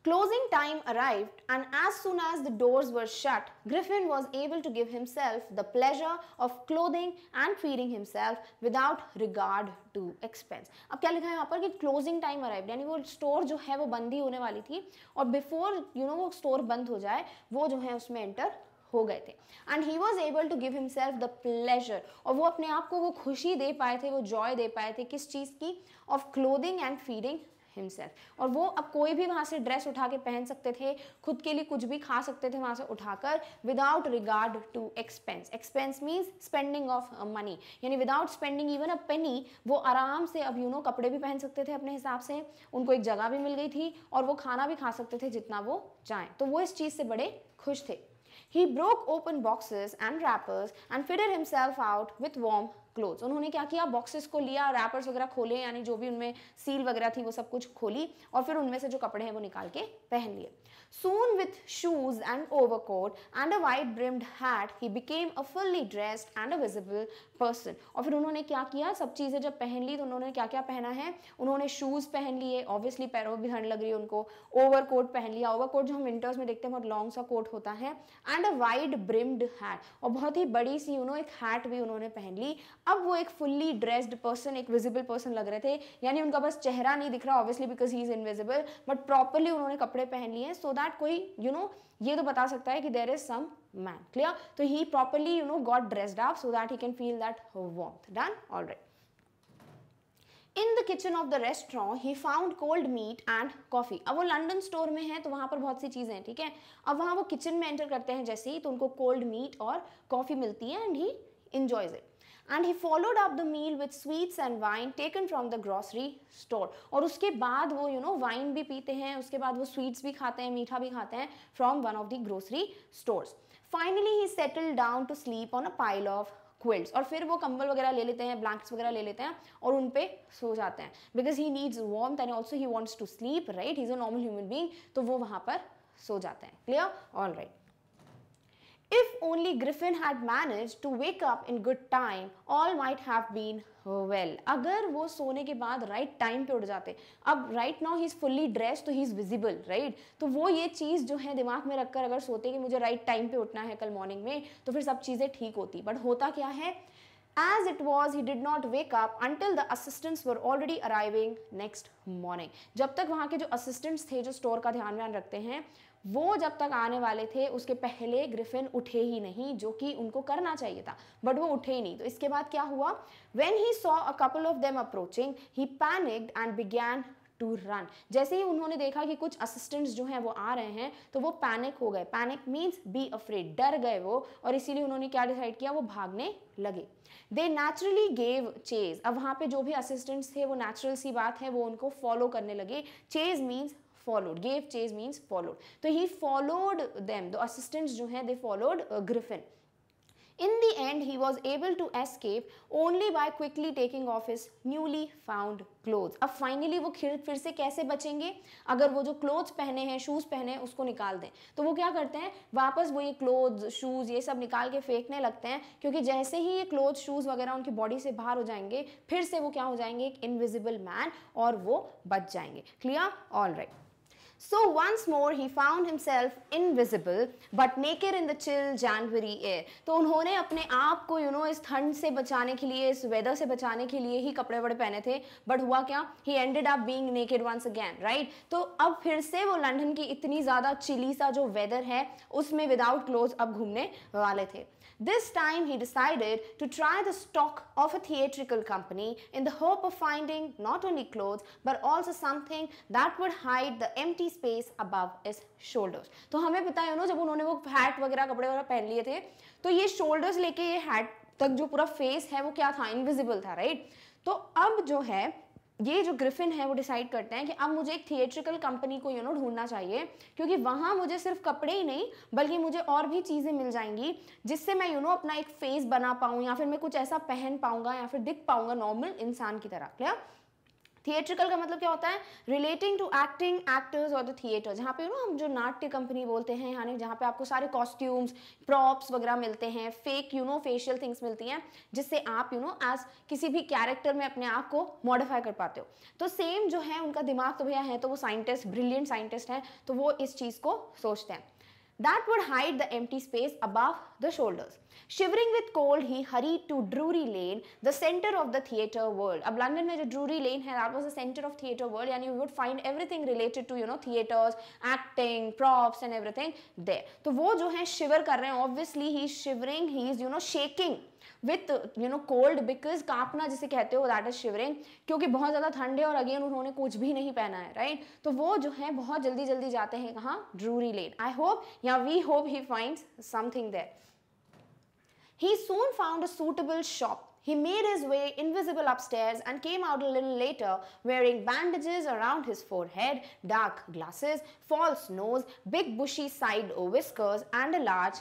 Closing time arrived, and as soon as the doors were shut, Griffin was able to give himself the pleasure of clothing and feeding himself without regard to expense. अब क्या लिखा है यहाँ पर कि closing time arrived, यानी वो store जो है वो बंद ही होने वाली थी और बिफोर यू नो वो स्टोर बंद हो जाए वो जो है उसमें एंटर हो गए थे and he was able to give himself the pleasure और वो अपने आप को वो खुशी दे पाए थे वो जॉय दे पाए थे किस चीज़ की of clothing and feeding himself और वो अब कोई भी वहाँ से ड्रेस उठा के पहन सकते थे खुद के लिए कुछ भी खा सकते थे वहाँ से उठाकर without regard to expense expense means spending of money यानी without spending even a penny वो आराम से अब यू नो कपड़े भी पहन सकते थे अपने हिसाब से उनको एक जगह भी मिल गई थी और वो खाना भी खा सकते थे जितना वो चाहें तो वो इस चीज़ से बड़े खुश थे He broke open boxes and wrappers and fitted himself out with warm clothes उन्होंने क्या किया बॉक्सेस को लिया रैपर्स वगैरह खोले यानी जो भी उनमें सील वगैरह थी वो सब कुछ खोली और फिर उनमें से जो कपड़े हैं वो निकाल के पहन लिए Soon with shoes and overcoat and a wide brimmed hat he became a fully dressed and a visible person. और फिर उन्होंने क्या किया सब चीज़ें जब पहन ली तो उन्होंने क्या क्या पहना है उन्होंने शूज़ पहन लिए ऑब्वियसली पैरों में भी ठंड लग रही है उनको ओवर कोट पहन लिया ओवर कोट जो हम विंटर्स में देखते हैं बहुत लॉन्ग सा कोट होता है and a wide brimmed hat और बहुत ही बड़ी सी यू नो एक हैट भी उन्होंने पहन ली अब वो एक फुल्ली ड्रेस्ड पर्सन एक विजिबल पर्सन लग रहे थे यानी उनका बस चेहरा नहीं दिख रहा obviously because he is invisible but properly उन्होंने कपड़े पहन लिए सो दैट दैट कोई यू you नो know, ये तो बता सकता है कि there is some man clear तो he properly you know got dressed up so that he can feel that warm done all right in the kitchen of the restaurant he found cold meat and coffee अब वो लंडन स्टोर में है तो वहाँ पर बहुत सी चीज़ें हैं ठीक है अब वहाँ वो किचन में एंटर करते हैं जैसे ही तो उनको कोल्ड मीट और कॉफ़ी मिलती है and he enjoys it and he followed up the meal with sweets and wine taken from the grocery store और उसके बाद वो यू नो वाइन भी पीते हैं उसके बाद वो स्वीट्स भी खाते हैं मीठा भी खाते हैं from one of the grocery store finally he settle down to sleep on a pile of quilts और फिर वो कंबल वगैरह ले लेते हैं ब्लैंक्स वगैरह ले लेते हैं और उन पर सो जाते हैं because he needs warm and also he wants to sleep right is a normal human being तो वो वहाँ पर सो जाते हैं clear all right If only Griffin had managed to wake up in good time, all might have been well. अगर वो सोने के बाद right time पे उठ जाते अब right now he is fully dress तो ही इज़ विजिबल राइट तो वो ये चीज़ जो है दिमाग में रखकर अगर सोते कि मुझे right time पे उठना है कल morning में तो फिर सब चीज़ें ठीक होती But होता क्या है As it was, he did not wake up until the assistants were already arriving next morning. जब तक वहाँ के जो assistants थे जो store का ध्यान व्यान रखते हैं वो जब तक आने वाले थे उसके पहले ग्रिफिन उठे ही नहीं जो कि उनको करना चाहिए था बट वो उठे ही नहीं तो इसके बाद क्या हुआ when he saw a couple of them approaching he panic and began to run जैसे ही उन्होंने देखा कि कुछ असिस्टेंट्स जो हैं वो आ रहे हैं तो वो पैनिक हो गए पैनिक मीन्स बी अफ्रेड डर गए वो और इसीलिए उन्होंने क्या डिसाइड किया वो भागने लगे दे नेचुरली गेव चेज अब वहाँ पे जो भी असिस्टेंट्स थे वो नेचुरल सी बात है वो उनको फॉलो करने लगे chase means followed gave chase means followed तो ही फॉलोड देम दो असिस्टेंट्स जो हैं they followed Griffin In the end, he was able to escape only by quickly taking off his newly found clothes. अब finally वो फिर से कैसे बचेंगे अगर वो जो क्लोथ्स पहने हैं शूज़ पहने हैं उसको निकाल दें तो वो क्या करते हैं वापस वो ये क्लोथ्स शूज़ ये सब निकाल के फेंकने लगते हैं क्योंकि जैसे ही ये क्लोथ शूज़ वगैरह उनकी बॉडी से बाहर हो जाएंगे फिर से वो क्या हो जाएंगे एक इनविजिबल मैन और वो बच जाएंगे clear all right So once more he found himself invisible but naked in the chill January air. तो उन्होंने अपने आप को यू you नो know, इस ठंड से बचाने के लिए इस वेदर से बचाने के लिए ही कपड़े वड़े पहने थे बट हुआ क्या he ended up being naked once again right तो अब फिर से वो लंदन की इतनी ज़्यादा चिली सा जो वेदर है उसमें विदाउट क्लोज अब घूमने वाले थे This time he decided to try the stock of a theatrical company in the hope of finding not only clothes but also something that would hide the empty space above his shoulders तो हमें पता है ना जब उन्होंने वो हैट वगैरह कपड़े वगैरह पहन लिए थे तो ये शोल्डर्स लेके ये हैट तक जो पूरा फेस है वो क्या था इनविजिबल था राइट तो अब जो है ये जो ग्रिफिन है वो डिसाइड करते हैं कि अब मुझे एक थिएट्रिकल कंपनी को यू नो ढूंढना चाहिए क्योंकि वहां मुझे सिर्फ कपड़े ही नहीं बल्कि मुझे और भी चीज़ें मिल जाएंगी जिससे मैं यू नो अपना एक फेस बना पाऊं या फिर मैं कुछ ऐसा पहन पाऊंगा या फिर दिख पाऊंगा नॉर्मल इंसान की तरह क्लियर थिएट्रिकल का मतलब क्या होता है रिलेटिंग टू एक्टिंग एक्टर्स और द थिएटर जहाँ पे ना हम जो नाट्य कंपनी बोलते हैं यानी जहाँ पे आपको सारे कॉस्ट्यूम्स प्रॉप्स वगैरह मिलते हैं fake you know facial things मिलती हैं जिससे आप यू नो एज किसी भी कैरेक्टर में अपने आप को मॉडिफाई कर पाते हो तो सेम जो है उनका दिमाग तो भैया है तो वो साइंटिस्ट ब्रिलियंट साइंटिस्ट हैं तो वो इस चीज़ को सोचते हैं that would hide the empty space above the shoulders. Shivering with cold, he hurried to Drury Lane, the center of the theatre world. Ab London में जो Drury Lane है that was the center of theatre world and you would find everything related to you know theatres, acting, props and everything there. So, वो जो है shiver कर रहे हैं obviously he is shivering, he is you know shaking with you know cold because कांपना जिसे कहते हो दैट इज शिवरिंग क्योंकि बहुत ज़्यादा ठंड है और अगेन उन्होंने कुछ भी नहीं पहना है राइट right? तो वो जो है बहुत जल्दी जल्दी जाते हैं कहा ड्रूरी लेन आई होप या we hope he find something there he soon found a suitable shop He made his way invisible upstairs and came out a little later wearing bandages around his forehead, dark glasses, false nose, big bushy side whiskers, and a large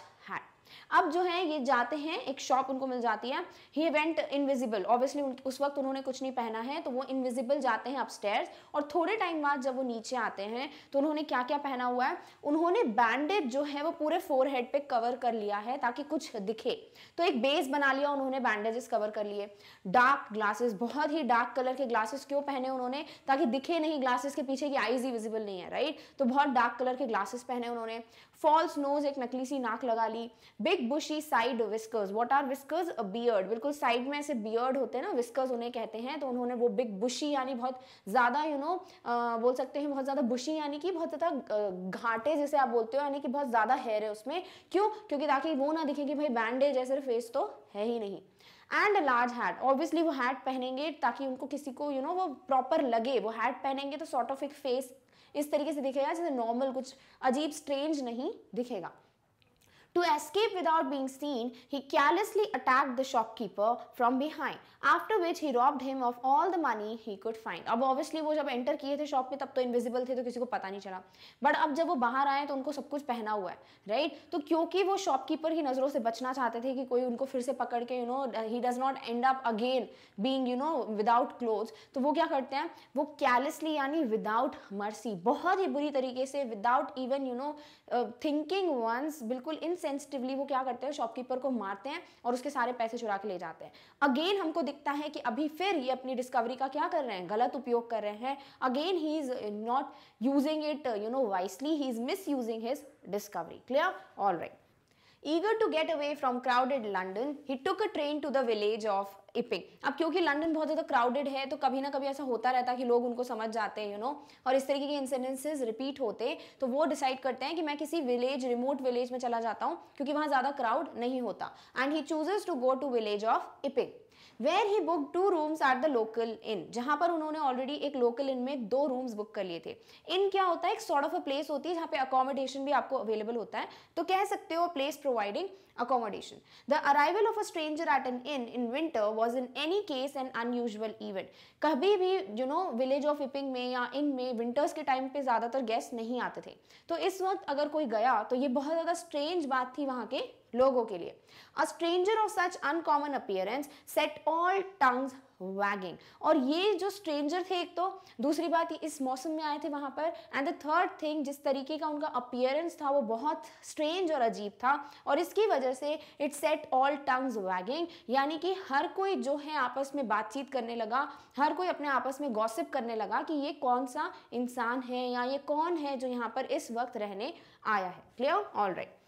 अब जो है ये जाते हैं एक शॉप उनको मिल जाती है ही वेंट इनविजिबल ऑब्वियसली उस वक्त उन्होंने कुछ नहीं पहना है तो वो इनविजिबल जाते हैं अपस्टेयर्स और थोड़े टाइम बाद जब वो नीचे आते हैं तो उन्होंने क्या क्या पहना हुआ है उन्होंने बैंडेज जो है वो पूरे फोर हेड पे कवर कर लिया है ताकि कुछ दिखे तो एक बेस बना लिया उन्होंने बैंडेजेस कवर कर लिए डार्क ग्लासेस बहुत ही डार्क कलर के ग्लासेस क्यों पहने उन्होंने ताकि दिखे नहीं ग्लासेस के पीछे की आईज ही विजिबल नहीं है राइट तो बहुत डार्क कलर के ग्लासेस पहने उन्होंने फॉल्स नोज एक नकली सी नाक लगा ली big bushy side whiskers what are whiskers a beard बिल्कुल साइड में ऐसे बियर्ड होते हैं ना विस्कर्स उन्हें कहते हैं तो उन्होंने वो बिग बुशी यानी बहुत ज़्यादा यू नो बोल सकते हैं बहुत ज़्यादा बुशी यानी कि बहुत ज़्यादा घाटे जैसे आप बोलते हो यानी कि बहुत ज़्यादा हेयर है उसमें क्यों क्योंकि ताकि वो ना दिखे कि भाई बैंडेज है सिर्फ फेस तो है ही नहीं and a large hat obviously वो हैट पहनेंगे ताकि उनको किसी को यू you नो know, वो प्रॉपर लगे वो हैट पहनेंगे तो सॉर्ट ऑफ एक फेस इस तरीके से दिखेगा जैसे नॉर्मल कुछ अजीब स्ट्रेंज नहीं दिखेगा To escape without being seen, he carelessly attacked the shopkeeper from behind, after which he robbed him of all the money he could find. अब obviously वो जब enter किए थे shop में तब तो invisible थे तो किसी को पता नहीं चला बट अब जब वो बाहर आए तो उनको सब कुछ पहना हुआ है राइट right? तो क्योंकि वो शॉपकीपर की नज़रों से बचना चाहते थे कि कोई उनको फिर से पकड़ के you know he does not end up again being you know without clothes तो वो क्या करते हैं वो कैलेसली यानी विदाउट मर्सी बहुत ही बुरी तरीके से without even you know thinking once बिल्कुल इन इनसेंसिटिवली वो क्या करते हैं शॉपकीपर को मारते हैं और उसके सारे पैसे चुरा के ले जाते हैं अगेन हमको दिखता है कि अभी फिर ये अपनी डिस्कवरी का क्या कर रहे हैं गलत उपयोग कर रहे हैं again he is not using it you know wisely he is misusing his discovery clear all right eager to get away from crowded London he took a train to the village of Iping अब क्योंकि लंदन बहुत ज़्यादा क्राउडेड है तो कभी ना कभी ऐसा होता रहता है कि लोग उनको समझ जाते हैं यू नो और इस तरीके के इंसिडेंसेज रिपीट होते तो वो डिसाइड करते हैं कि मैं किसी विलेज रिमोट विलेज में चला जाता हूँ क्योंकि वहाँ ज़्यादा क्राउड नहीं होता and he chooses to go to village of Iping where he book two rooms at the local inn जहां पर उन्होंने ऑलरेडी एक लोकल इन में दो रूम्स बुक कर लिए थे इन क्या होता है एक सॉर्ट ऑफ अ प्लेस होती है जहां पे अकोमोडेशन भी आपको अवेलेबल होता है तो कह सकते हो place providing accommodation. The arrival of a stranger at an inn in winter was in any case an unusual event. कभी भी you know village of Iping में या inn में winters के time पे ज़्यादातर guests नहीं आते थे तो इस वक्त अगर कोई गया तो ये बहुत ज़्यादा strange बात थी वहाँ के लोगों के लिए a stranger of such uncommon appearance set all tongues wagging और ये जो स्ट्रेंजर थे एक तो दूसरी बात इस मौसम में आए थे वहाँ पर एंड द थर्ड थिंग जिस तरीके का उनका अपियरेंस था वो बहुत स्ट्रेंज और अजीब था और इसकी वजह से it set all tongues wagging यानी कि हर कोई जो है आपस में बातचीत करने लगा हर कोई अपने आपस में गॉसिप करने लगा कि ये कौन सा इंसान है या ये कौन है जो यहाँ पर इस वक्त रहने आया है clear all right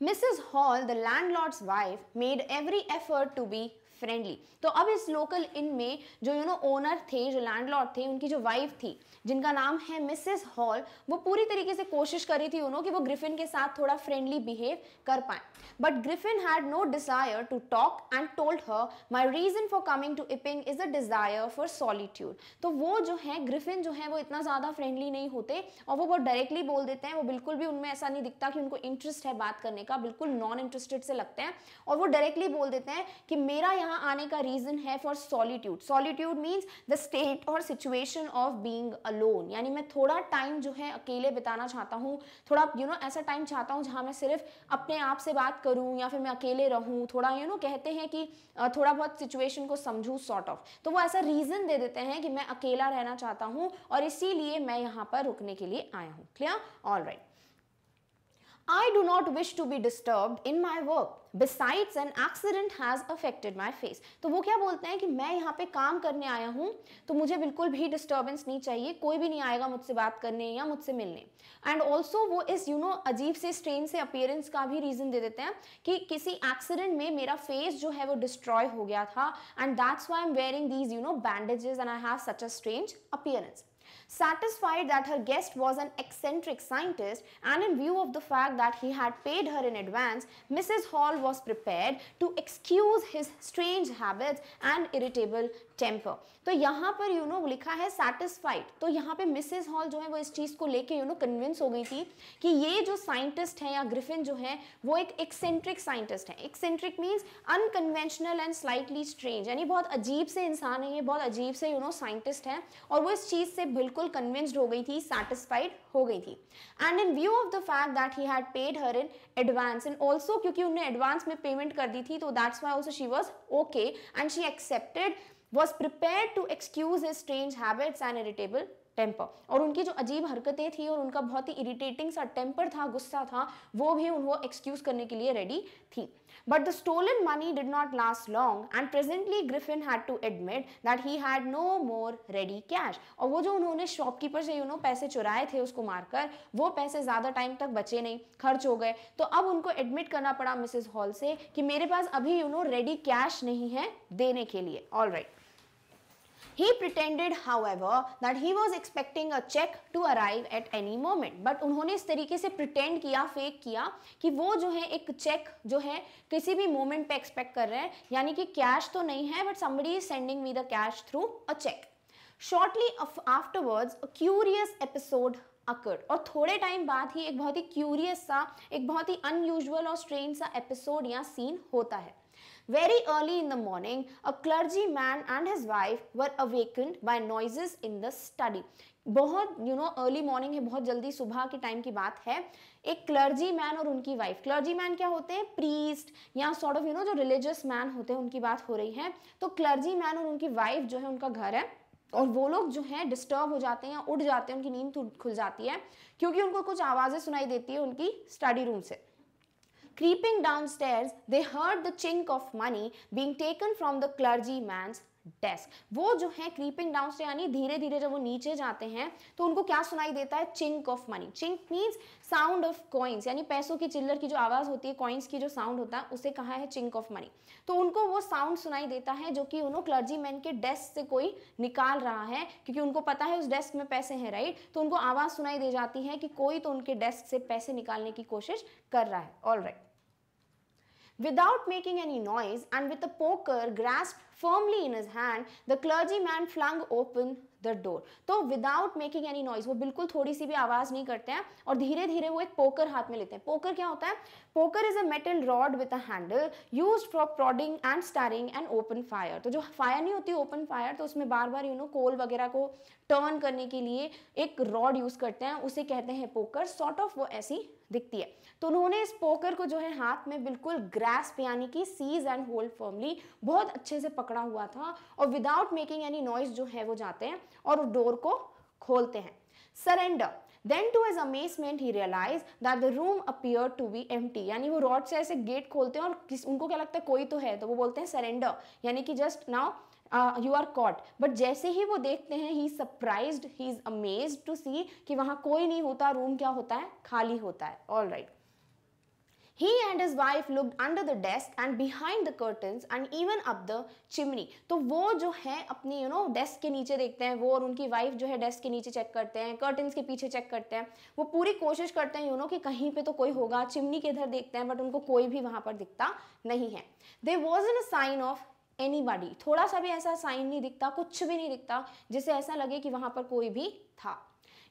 Mrs. Hall, the landlord's wife, made every effort to be friendly तो अब इस लोकल इन में जो यू नो ओनर थे जो लैंडलॉर्ड थे उनकी जो वाइफ थी जिनका नाम है मिसेस हॉल वो पूरी तरीके से कोशिश कर रही थी उन्होंने कि वो ग्रिफिन के साथ थोड़ा फ्रेंडली बिहेव कर पाए but Griffin had no desire to talk and told her my reason for coming to Iping is a desire for solitude तो वो जो है ग्रिफिन जो है वो इतना ज़्यादा फ्रेंडली नहीं होते और वो बहुत डायरेक्टली बोल देते हैं वो बिल्कुल भी उनमें ऐसा नहीं दिखता कि उनको इंटरेस्ट है बात करने का बिल्कुल नॉन इंटरेस्टेड से लगते हैं और वो डायरेक्टली बोल देते हैं कि मेरा यहाँ आने का रीज़न है for solitude solitude means the state और सिचुएशन ऑफ बींग अलोन यानी मैं थोड़ा टाइम जो है अकेले बिताना चाहता हूँ थोड़ा यू you नो know, ऐसा टाइम चाहता हूँ जहाँ मैं सिर्फ अपने आप से बात करूँ या फिर मैं अकेले रहूँ थोड़ा यू you नो know, कहते हैं कि थोड़ा बहुत सिचुएशन को समझूँ सॉर्ट ऑफ तो वो ऐसा रीज़न दे देते हैं कि मैं अकेला रहना चाहता हूँ और इसीलिए मैं यहाँ पर रुकने के लिए आया हूँ clear all right I do not wish to be disturbed in my work. Besides, an accident has affected my face. तो वो क्या बोलते हैं कि मैं यहाँ पे काम करने आया हूँ तो मुझे बिल्कुल भी डिस्टर्बेंस नहीं चाहिए कोई भी नहीं आएगा मुझसे बात करने या मुझसे मिलने एंड ऑल्सो वो इस यू you नो know, अजीब से स्ट्रेन से अपियरेंस का भी रीज़न दे देते हैं कि किसी एक्सीडेंट में मेरा फेस जो है वो डिस्ट्रॉय हो गया था and that's why am wearing these you know bandages and I have such a strange appearance Satisfied that her guest was an eccentric scientist and in view of the fact that he had paid her in advance, Mrs. Hall was prepared to excuse his strange habits and irritable temper. to yahan par you know, likha hai satisfied. to yahan pe mrs hall jo hai wo is cheez ko leke you know convince ho gayi thi ki ye jo scientist hai ya griffin jo hai wo ek eccentric scientist hai eccentric means unconventional and slightly strange yani bahut ajeeb se insaan hai ye bahut ajeeb se you know scientist hai aur wo is cheez se bilkul बिल्कुल कन्विंस्ड हो गई थी सैटिस्फाइड हो गई थी and in view of the fact that he had paid her in advance and also क्योंकि उन्हें एडवांस में पेमेंट कर दी थी तो that's why also she was okay and she accepted was prepare to excuse his strange habits and irritable temper और उनकी जो अजीब हरकतें थी और उनका बहुत ही इरिटेटिंग सा टेम्पर था गुस्सा था वो भी उनको एक्सक्यूज करने के लिए रेडी थी But the stolen money did not last long and presently Griffin had to admit that he had no more ready cash. और वो जो उन्होंने शॉपकीपर से यू नो पैसे चुराए थे उसको मारकर वो पैसे ज़्यादा टाइम तक बचे नहीं खर्च हो गए तो अब उनको एडमिट करना पड़ा मिसेज हॉल से कि मेरे पास अभी यू नो रेडी कैश नहीं है देने के लिए all right right. He pretended, however, that he was expecting a check to arrive at any moment. But उन्होंने इस तरीके से pretend किया fake किया कि वो जो है एक check जो है किसी भी moment पे expect कर रहे हैं यानी कि cash तो नहीं है but somebody is sending me the cash through a check. Shortly afterwards, a curious episode occurred और थोड़े टाइम बाद ही एक बहुत ही क्यूरियस सा एक बहुत ही अनयूजल और स्ट्रेंज सा एपिसोड या सीन होता है Very early in the morning, a clergyman and his wife were awakened by noises in the study. बहुत यू नो अर्ली मॉर्निंग है बहुत जल्दी सुबह के टाइम की बात है एक क्लर्जी मैन और उनकी वाइफ क्लर्जी मैन क्या होते हैं प्रीस्ट या सॉर्ट ऑफ यू नो जो रिलीजियस मैन होते हैं उनकी बात हो रही है तो क्लर्जी मैन और उनकी वाइफ जो है उनका घर है और वो लोग जो हैं डिस्टर्ब हो जाते हैं या उठ जाते हैं उनकी नींद खुल जाती है क्योंकि उनको कुछ आवाज़ें सुनाई देती है उनकी स्टडी रूम से Creeping downstairs, they heard the chink of money being taken from the clergyman's desk वो जो है क्रीपिंग डाउन से यानी धीरे धीरे जब वो नीचे जाते हैं तो उनको क्या सुनाई देता है chink of money chink means sound of coins यानी पैसों की चिल्लर की जो आवाज़ होती है कॉइन्स की जो साउंड होता है उसे कहा है चिंक ऑफ मनी तो उनको वो साउंड सुनाई देता है जो कि उन्होंने क्लर्जी मैन के डेस्क से कोई निकाल रहा है क्योंकि उनको पता है उस डेस्क में पैसे हैं राइट तो उनको आवाज़ सुनाई दे जाती है कि कोई तो उनके डेस्क से पैसे निकालने की कोशिश कर रहा है all right Without making any noise and with a poker grasped firmly in his hand, the clergyman flung open the door. तो without making any noise, वो बिल्कुल थोड़ी सी भी आवाज़ नहीं करते हैं और धीरे धीरे वो एक poker हाथ में लेते हैं Poker क्या होता है poker is a metal rod with a handle use for prodding and stirring and open fire तो जो फायर नहीं होती ओपन फायर तो उसमें बार बार यू नो कोल वगैरह को टर्न करने के लिए एक रॉड यूज करते हैं उसे कहते हैं पोकर सॉर्ट ऑफ वो ऐसी दिखती है तो उन्होंने इस पोकर को जो है हाथ में बिल्कुल ग्रैस यानी कि सीज एंड होल्ड फर्मली बहुत अच्छे से पकड़ा हुआ था और विदाउट मेकिंग एनी नॉइज जो है वो जाते हैं और डोर को खोलते हैं surrender then to his amazement he realise that the room appear to be एम यानी वो रॉड से ऐसे गेट खोलते हैं और किस उनको क्या लगता है कोई तो है तो वो बोलते हैं सरेंडर यानी कि just now you are caught but जैसे ही वो देखते हैं he surprise he is amaze to see कि वहाँ कोई नहीं होता रूम क्या होता है खाली होता है all right right. He and his wife looked under the desk and behind the curtains and even up the chimney. तो वो जो है अपनी यू नो डेस्क के नीचे देखते हैं वो और उनकी वाइफ जो है डेस्क के नीचे चेक करते हैं कर्टन्स के पीछे चेक करते हैं वो पूरी कोशिश करते हैं यू you नो know, कि कहीं पर तो कोई होगा चिमनी के इधर देखते हैं बट उनको कोई भी वहाँ पर दिखता नहीं है there was in a sign of body थोड़ा सा भी ऐसा साइन नहीं दिखता कुछ भी नहीं दिखता जिसे ऐसा लगे कि वहाँ पर कोई भी था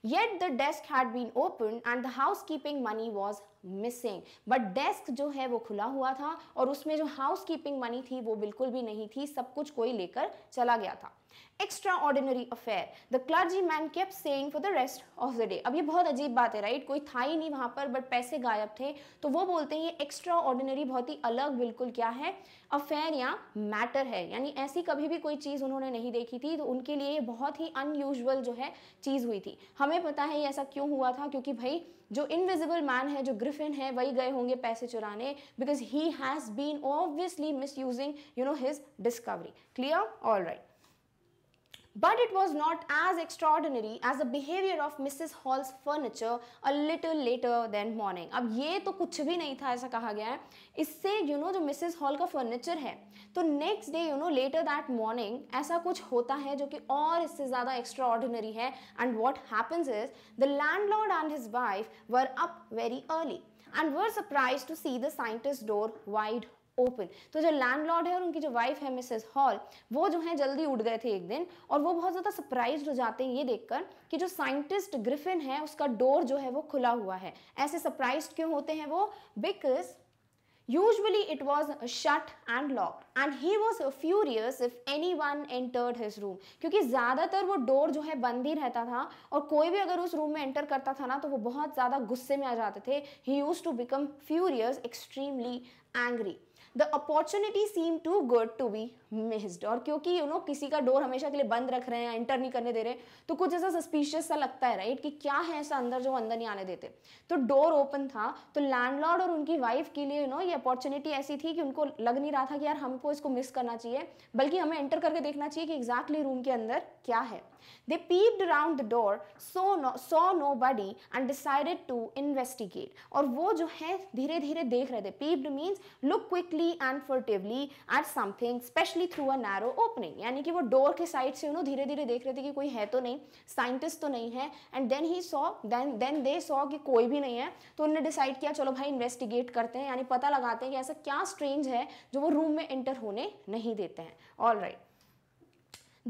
yet the desk had been open and the housekeeping money was missing but desk जो है वो खुला हुआ था और उसमें जो हाउस कीपिंग मनी थी वो बिल्कुल भी नहीं थी सब कुछ कोई लेकर चला गया था extraordinary affair the clergyman kept saying for the rest of the day अब ये बहुत अजीब बात है राइट कोई था ही नहीं वहां पर बट पैसे गायब थे तो वो बोलते हैं ये एक्स्ट्रा ऑर्डिनरी बहुत ही अलग बिल्कुल क्या है अफेयर या मैटर है यानी ऐसी कभी भी कोई चीज़ उन्होंने नहीं देखी थी तो उनके लिए बहुत ही अनयूजल जो है चीज़ हुई थी हमें पता है ये ऐसा क्यों हुआ था क्योंकि भाई जो इनविजिबल मैन है जो ग्रिफिन है वही गए होंगे पैसे चुराने because he has been obviously misusing you know his discovery clear all right But it was not as extraordinary as the behavior of Mrs. Hall's furniture a little later than morning. ab ye to kuch bhi nahi tha aisa kaha gaya hai isse you know, jo mrs hall ka furniture hai to next day you know later that morning aisa kuch hota hai jo ki aur isse zyada extraordinary hai and what happens is the landlord and his wife were up very early and were surprised to see the scientist door wide open तो जो लैंडलॉर्ड है और उनकी जो वाइफ है मिसेस हॉल वो जो है जल्दी उठ गए थे एक दिन और वो बहुत ज़्यादा सरप्राइज हो जाते हैं ये देखकर कि जो साइंटिस्ट ग्रिफिन है उसका डोर जो है वो खुला हुआ है ऐसे सरप्राइज क्यों होते हैं वो because Usually it was shut and locked and he was furious if anyone entered his room क्योंकि ज़्यादातर वो डोर जो है बंद ही रहता था और कोई भी अगर उस रूम में एंटर करता था ना तो वो बहुत ज़्यादा गुस्से में आ जाते थे ही use to become furious extremely angry the opportunity seemed too good to be missed और क्योंकि यू you नो know, किसी का डोर हमेशा के लिए बंद रख रहे हैं एंटर नहीं करने दे रहे तो कुछ ऐसा सस्पिशियस सा लगता है राइट कि क्या है ऐसा अंदर जो अंदर नहीं आने देते तो डोर ओपन था तो लैंडलॉर्ड और उनकी वाइफ के लिए यू नो ये अपॉर्चुनिटी ऐसी थी कि उनको लग नहीं रहा था कि यार हमको इसको मिस करना चाहिए बल्कि हमें एंटर करके देखना चाहिए कि एग्जैक्टली रूम के अंदर क्या है they peeped round the door so no so nobody and decided to investigate और वो जो है धीरे धीरे देख रहे थे peeped means look quickly and furtively at something specially specially through a narrow opening यानी कि वो डोर के साइड से उन्होंने धीरे धीरे देख रहे थे कि कोई है तो नहीं साइंटिस्ट तो नहीं है and then he saw then then they saw कि कोई भी नहीं है तो उन्होंने डिसाइड किया चलो भाई इन्वेस्टिगेट करते हैं यानी पता लगाते हैं कि ऐसा क्या स्ट्रेंज है जो वो रूम में एंटर होने नहीं देते हैं all right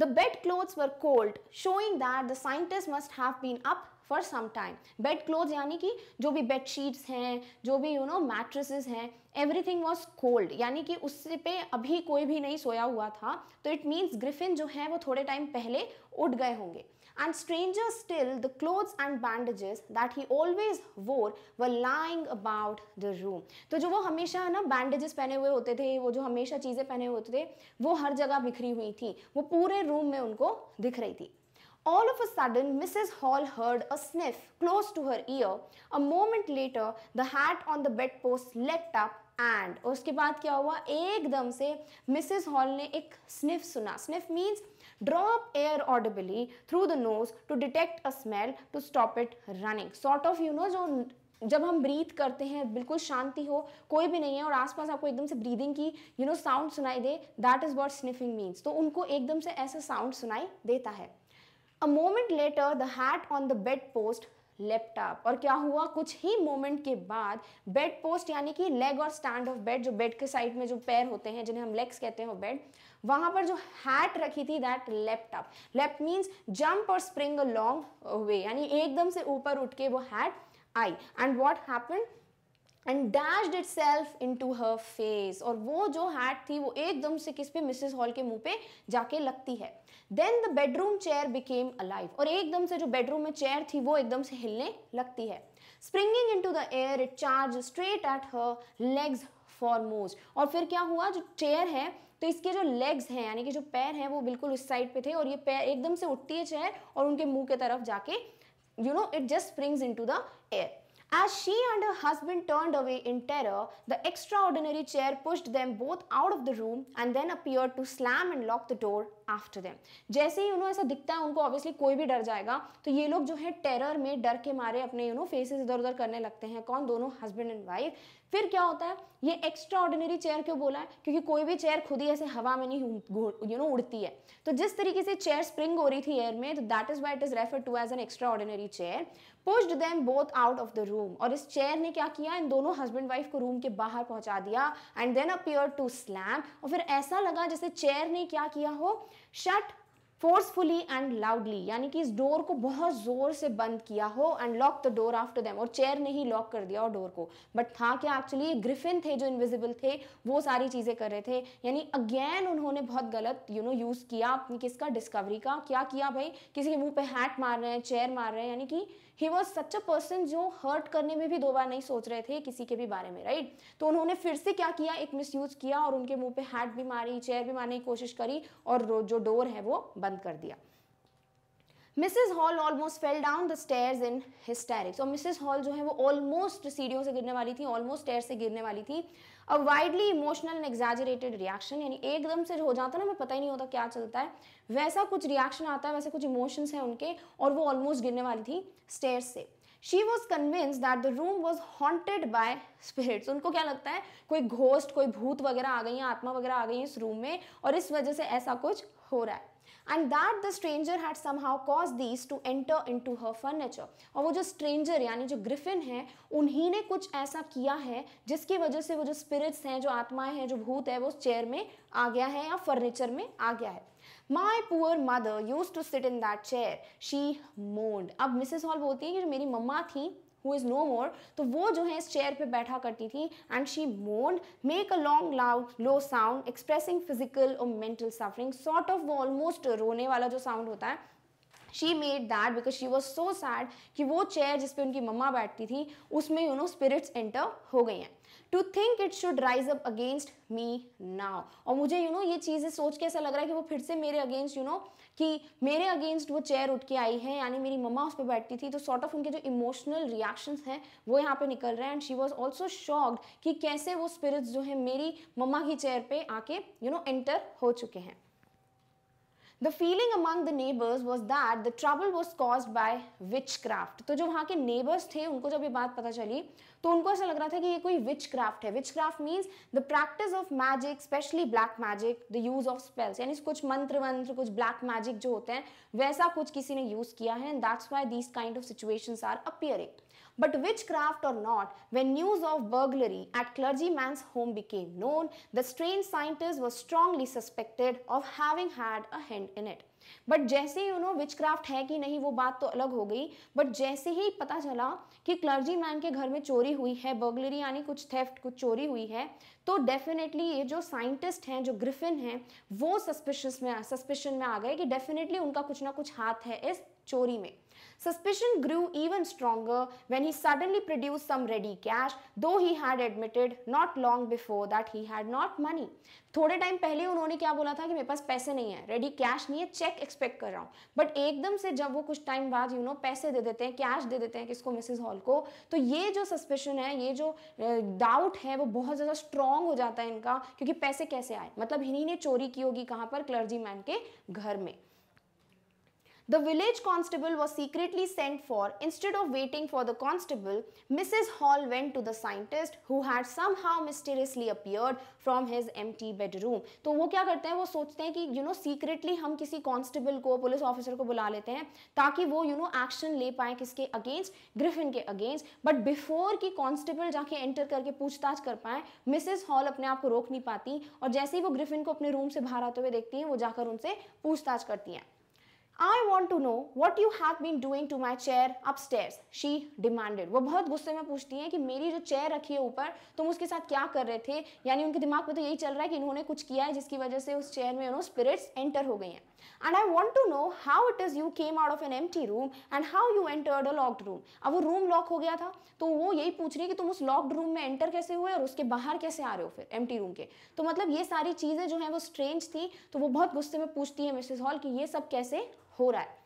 The bedclothes were cold, showing that the scientists must have been up for some time bed cloth यानी कि जो भी बेड शीट्स हैं जो भी यू नो मैट्रेस हैं एवरीथिंग वॉज कोल्ड यानी कि उससे पे अभी कोई भी नहीं सोया हुआ था तो इट मीन्स ग्रिफिन जो है वो थोड़े टाइम पहले उठ गए होंगे and stranger still the cloth and bandages that he always wore were lying about the room तो जो वो हमेशा ना बैंडेजेस पहने हुए होते थे वो जो हमेशा चीज़ें पहने हुए होते थे वो हर जगह बिखरी हुई थी वो पूरे रूम में उनको दिख रही थी All of a sudden, Mrs. Hall heard a sniff close to her ear. A moment later, the hat on the bedpost leapt up and और उसके बाद क्या हुआ एकदम से मिसेस हॉल ने एक स्निफ सुना sniff means drop air audibly through the nose to detect a smell to stop it running sort of you know जो जब हम ब्रीथ करते हैं बिल्कुल शांति हो कोई भी नहीं है और आसपास आपको एकदम से ब्रीदिंग की यू नो साउंड सुनाई दे that is what sniffing means तो उनको एकदम से ऐसा साउंड सुनाई देता है a moment later the hat on the bed post leapt और क्या हुआ कुछ ही मोमेंट के बाद बेड पोस्ट यानी कि लेग और स्टैंड ऑफ बेड जो बेड के साइड में जो पैर होते हैं जिन्हें हम लेग्स कहते हैं बेड वहां पर जो हैट रखी थी that leapt leapt means jump और स्प्रिंग लॉन्ग वे यानी एकदम से ऊपर उठ के वो hat I and what happen and dashed itself into her face और वो जो हैट थी वो एकदम से किस पे मिसेस हॉल के मुंह पे जाके लगती है then the bedroom chair became alive और एकदम से जो बेडरूम में चेयर थी वो एकदम से हिलने लगती है springing into the air it charge straight at her legs most और फिर क्या हुआ जो चेयर है तो इसके जो लेग्स हैं यानी कि जो पैर हैं वो बिल्कुल उस साइड पे थे और ये पैर एकदम से उठती है चेयर और उनके मुंह के तरफ जाके you know it just springs into to the air As she and her husband turned away in terror, the extraordinary chair pushed them both out of the room and then appeared to slam and lock the door after them. जैसे ही उन्हें ऐसा दिखता है उनको obviously कोई भी डर जाएगा तो ये लोग जो है terror में डर के मारे अपने you know faces इधर उधर करने लगते हैं कौन दोनों husband and wife. फिर क्या होता है ये एक्स्ट्रा ऑर्डिनरी चेयर क्यों बोला है क्योंकि कोई भी चेयर खुद ही ऐसे हवा में नहीं यू नो उड़ती है तो जिस तरीके से चेयर स्प्रिंग हो रही थी एयर में तो that is why it is refer to as an extraordinary chair pushed them both out of the room और इस चेयर ने क्या किया इन दोनों हस्बैंड वाइफ को रूम के बाहर पहुंचा दिया and then appear to slam और फिर ऐसा लगा जैसे चेयर ने क्या किया हो शट फोर्सफुली एंड लाउडली यानी कि इस डोर को बहुत जोर से बंद किया हो and lock the door after them और चेयर ने ही लॉक कर दिया और डोर को बट था क्या एक्चुअली ग्रिफिन थे जो इनविजिबल थे वो सारी चीज़ें कर रहे थे यानी अगेन उन्होंने बहुत गलत यू नो यूज़ किया अपनी किसका डिस्कवरी का क्या किया भाई किसी के मुंह पे हैट मार रहे हैं चेयर मार रहे हैं यानी कि he was such a person जो हर्ट करने में भी दो बार नहीं सोच रहे थे किसी के भी बारे में राइट right? तो उन्होंने फिर से क्या किया एक मिसयूज़ किया और उनके मुंह पे हैट भी मारी चेयर भी मारने की कोशिश करी और जो डोर है वो बंद कर दिया Mrs Hall almost fell down the stairs in hysterics और मिसेज हॉल जो है वो ऑलमोस्ट सीढ़ियों से गिरने वाली थी ऑलमोस्ट स्टेयर से गिरने वाली थी a widely emotional and exaggerated reaction यानी एकदम से हो जाता ना मैं पता ही नहीं होता क्या चलता है वैसा कुछ रिएक्शन आता है वैसे कुछ इमोशंस हैं उनके और वो ऑलमोस्ट गिरने वाली थी स्टेयर से she was convince that the room was haunted by spirits उनको क्या लगता है कोई घोस्ट कोई भूत वगैरह आ गई हैं आत्मा वगैरह आ गई है इस रूम में और इस वजह से ऐसा कुछ हो रहा है and that the stranger had somehow caused these to enter into her furniture और वो जो stranger यानी जो griffin है उन्हीं ने कुछ ऐसा किया है जिसकी वजह से वो जो स्पिरिट्स हैं जो आत्माएं हैं जो भूत है वो चेयर में आ गया है या फर्नीचर में आ गया है my poor mother use to sit in that chair she moaned अब मिसेस हॉल बोलती है कि जो मेरी मम्मा थी हु इज़ नो मोर तो वो जो है इस चेयर पे बैठा करती थी and she moaned make a long loud low sound expressing physical और मेंटल सफरिंग सॉर्ट ऑफ वो ऑलमोस्ट रोने वाला जो साउंड होता है she made that because she was so sad कि वो चेयर जिसपे उनकी मम्मा बैठती थी उसमें यू नो स्पिरिट्स एंटर हो गई हैं to think it should rise up against me now और मुझे यू you नो know, ये चीज़ें सोच के ऐसा लग रहा है कि वो फिर से मेरे अगेंस्ट यू नो कि मेरे अगेंस्ट वो चेयर उठ के आई है यानी मेरी मम्मा उस पर बैठती थी तो सॉर्ट ऑफ उनके जो इमोशनल रिएक्शंस हैं वो यहाँ पे निकल रहे हैं and she was also shocked कि कैसे वो स्पिरिट्स जो है मेरी मम्मा की चेयर पे आके यू नो एंटर हो चुके हैं the feeling among the neighbours was that the trouble was cause by witchcraft तो जो वहाँ के नेबर्स थे उनको जब ये बात पता चली तो उनको ऐसा लग रहा था कि ये कोई विच क्राफ्ट है witchcraft means the practice of magic specially black magic the use of spells यानी कुछ मंत्र वंत्र कुछ ब्लैक मैजिक जो होते हैं वैसा कुछ किसी ने यूज किया है and that's why these kind of situations are appearing But witchcraft or not, when news of burglary at clergyman's home became known, the strange scientist was strongly suspected of having had a hand in it. But जैसे ही उन्होंने विच क्राफ्ट है कि नहीं वो बात तो अलग हो गई बट जैसे ही पता चला कि क्लर्जी मैन के घर में चोरी हुई है बर्गलरी यानी कुछ थेफ्ट कुछ चोरी हुई है तो डेफिनेटली ये जो साइंटिस्ट हैं जो ग्रिफिन हैं वो सस्पिशस में सस्पिशन में आ गए कि डेफिनेटली उनका कुछ ना कुछ हाथ है इस चोरी में Suspicion grew even stronger when he suddenly produced some ready cash, though he had admitted not long before that he had not money. थोड़े टाइम पहले उन्होंने क्या बोला था कि मेरे पास पैसे नहीं है रेडी कैश नहीं है चेक एक्सपेक्ट कर रहा हूँ बट एकदम से जब वो कुछ टाइम बाद यू नो पैसे दे देते हैं कैश दे देते हैं किसको मिसेज हॉल को तो ये जो सस्पेशन है ये जो डाउट है वो बहुत ज़्यादा स्ट्रांग हो जाता है इनका क्योंकि पैसे कैसे आए मतलब इन्हीं ने चोरी की होगी कहाँ पर क्लर्जी मैन के घर में The village constable was secretly sent for. Instead of waiting for the constable, Mrs. Hall went to the scientist who had somehow mysteriously appeared from his empty bedroom. तो वो क्या करते हैं वो सोचते हैं कि यू नो सीक्रेटली हम किसी कांस्टेबल को पुलिस ऑफिसर को बुला लेते हैं ताकि वो यू नो एक्शन ले पाए किसके अगेंस्ट ग्रिफिन के अगेंस्ट बट बिफोर कि कांस्टेबल जाके एंटर करके पूछताछ कर पाए मिसेस हॉल अपने आप को रोक नहीं पाती और जैसे ही वो ग्रिफिन को अपने रूम से बाहर आते हुए देखती हैं वो जाकर उनसे पूछताछ करती हैं I want to know what you have been doing to my chair upstairs she demanded वो बहुत गुस्से में पूछती हैं कि मेरी जो चेयर रखी है ऊपर तुम उसके साथ क्या कर रहे थे यानी उनके दिमाग में तो यही चल रहा है कि इन्होंने कुछ किया है जिसकी वजह से उस चेयर में यू नो स्पिरिट्स एंटर हो गई हैं And I want to know how it is you came out of an empty room and how you entered a locked room. अब वो room lock हो गया था तो वो यही पूछ रही है कि तुम उस locked room में enter कैसे हुए और उसके बाहर कैसे आ रहे हो फिर empty room के तो मतलब ये सारी चीज़ें जो हैं वो strange थी तो वो बहुत गुस्से में पूछती है मिसेस हॉल कि ये सब कैसे हो रहा है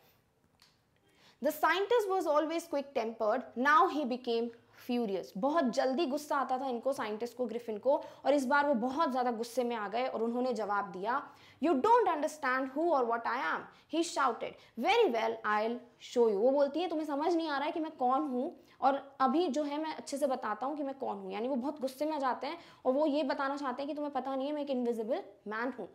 The scientist was always quick tempered. Now he became furious बहुत जल्दी गुस्सा आता था इनको साइंटिस्ट को ग्रिफिन को और इस बार वो बहुत ज़्यादा गुस्से में आ गए और उन्होंने जवाब दिया यू डोंट अंडरस्टैंड हु और what I am he shouted very well I show you वो बोलती है तुम्हें समझ नहीं आ रहा है कि मैं कौन हूँ और अभी जो है मैं अच्छे से बताता हूँ कि मैं कौन हूँ यानी वो बहुत गुस्से में आ जाते हैं और वो ये बताना चाहते हैं कि तुम्हें पता नहीं है मैं एक इनविजिबल मैन हूँ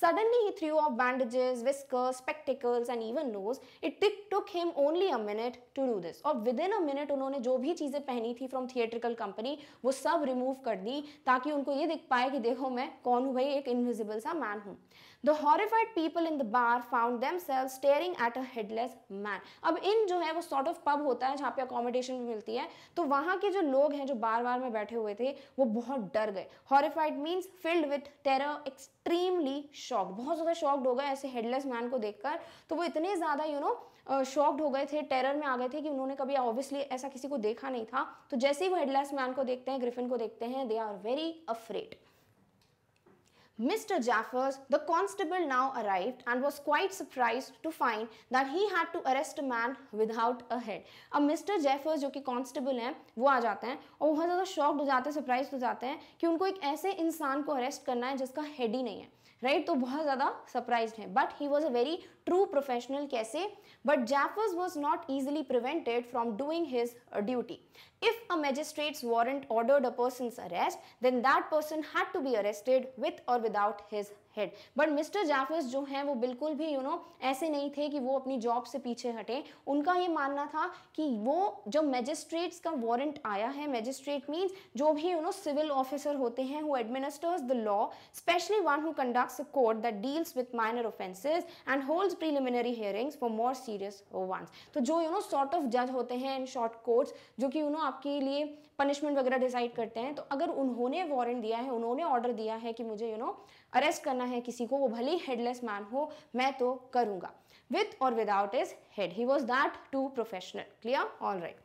suddenly he threw off bandages whiskers spectacles and even nose it tick took him only a minute to do this और विद इन अ मिनट उन्होंने जो भी चीज़ें पहनी थी फ्रॉम थिएट्रिकल कंपनी वो सब रिमूव कर दी ताकि उनको ये दिख पाए कि देखो मैं कौन हूँ भाई एक इनविजिबल सा मैन हूँ the horrified people in the bar found themselves staring at a headless man अब इन जो है वो सॉर्ट ऑफ पब होता है जहाँ पे अकोमोडेशन भी मिलती है तो वहाँ के जो लोग हैं जो बार बार में बैठे हुए थे वो बहुत डर गए horrified means filled with terror extremely shocked बहुत ज़्यादा शॉक्ड हो गए ऐसे हेडलेस मैन को देखकर तो वो इतने ज़्यादा यू नो शॉक्ड हो गए थे टेरर में आ गए थे कि उन्होंने कभी ऑब्वियसली ऐसा किसी को देखा नहीं था तो जैसे ही वो हेडलेस मैन को देखते हैं ग्रिफिन को देखते हैं they are very afraid Mr. Jaffers, the constable now arrived and was quite surprised to find that he had to arrest a man without a head. अब Mr. Jaffers जो कि constable हैं वो आ जाते हैं और बहुत ज़्यादा shocked हो जाते हैं surprised हो जाते हैं कि उनको एक ऐसे इंसान को arrest करना है जिसका head ही नहीं है राइट right? तो बहुत ज़्यादा सरप्राइज है but he was a very true professional कैसे but Jaffers was not easily prevented from doing his duty if a magistrate warrant ordered a person arrest then that person had to be arrested with और without his head but mister Jaffers जो हैं वो बिल्कुल भी यू you नो know, ऐसे नहीं थे कि वो अपनी जॉब से पीछे हटें उनका ये मानना था कि वो जो मैजिस्ट्रेट्स का वारंट आया है मैजिस्ट्रेट मीन्स जो भी यू नो सिविल ऑफिसर होते हैं who administers the law specially one who conducts a court that deals with minor offences and holds preliminary hearings for more serious ones तो जो यू नो सॉर्ट ऑफ जज होते हैं इन शॉर्ट कोर्ट्स जो कि यू नो आपके लिए पनिशमेंट वगैरह डिसाइड करते हैं तो अगर उन्होंने वारंट दिया है उन्होंने ऑर्डर दिया है कि मुझे you you know know, arrest करना है किसी को वो भले ही हेडलेस मैन हो मैं तो करूँगा विथ और without his head he was that too professional clear all right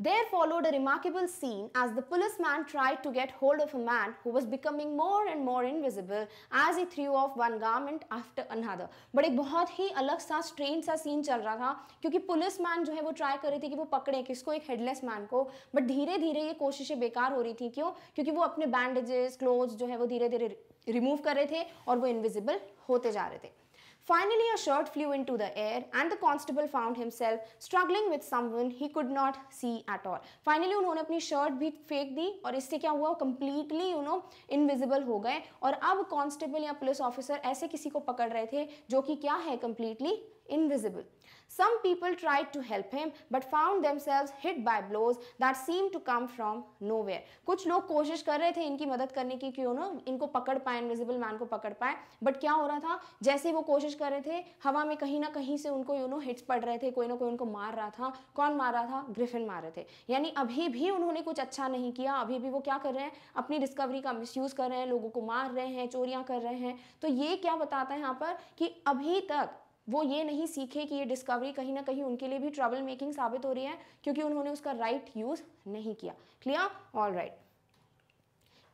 There followed a remarkable scene as the policeman tried to get hold of a man who was becoming more and more invisible as he threw off one garment after another. But एक बहुत ही अलग सा स्ट्रेन सा सीन चल रहा था क्योंकि पुलिस मैन जो है वो ट्राई कर रही थी कि वो पकड़े किसको एक हेडलेस मैन को बट धीरे धीरे ये कोशिशें बेकार हो रही थी क्यों क्योंकि वो अपने बैंडेजेस क्लोथ जो है वो धीरे धीरे रिमूव कर रहे थे और वो इनविजिबल होते जा रहे थे Finally, a shirt flew into the air and the constable found himself struggling with someone he could not see at all. Finally, उन्होंने अपनी शर्ट भी फेंक दी और इससे क्या हुआ completely you know invisible हो गए और अब constable या पुलिस ऑफिसर ऐसे किसी को पकड़ रहे थे जो कि क्या है completely invisible. Some people tried to help him but found themselves hit by blows that seemed to come from nowhere. कुछ लोग कोशिश कर रहे थे इनकी मदद करने की क्यों ना इनको पकड़ पाए इनविजिबल मैन को पकड़ पाए बट क्या हो रहा था जैसे वो कोशिश कर रहे थे हवा में कहीं ना कहीं से उनको यू नो हिट्स पड़ रहे थे कोई ना कोई उनको मार रहा था कौन मार रहा था ग्रिफिन मार रहे थे यानी अभी भी उन्होंने कुछ अच्छा नहीं किया अभी भी वो क्या कर रहे हैं अपनी डिस्कवरी का मिस कर रहे हैं लोगों को मार रहे हैं चोरियाँ कर रहे हैं तो ये क्या बताता है यहाँ पर कि अभी तक वो ये नहीं सीखे कि ये डिस्कवरी कहीं ना कहीं उनके लिए भी ट्रेवल मेकिंग साबित हो रही है क्योंकि उन्होंने उसका राइट right यूज नहीं किया clear all right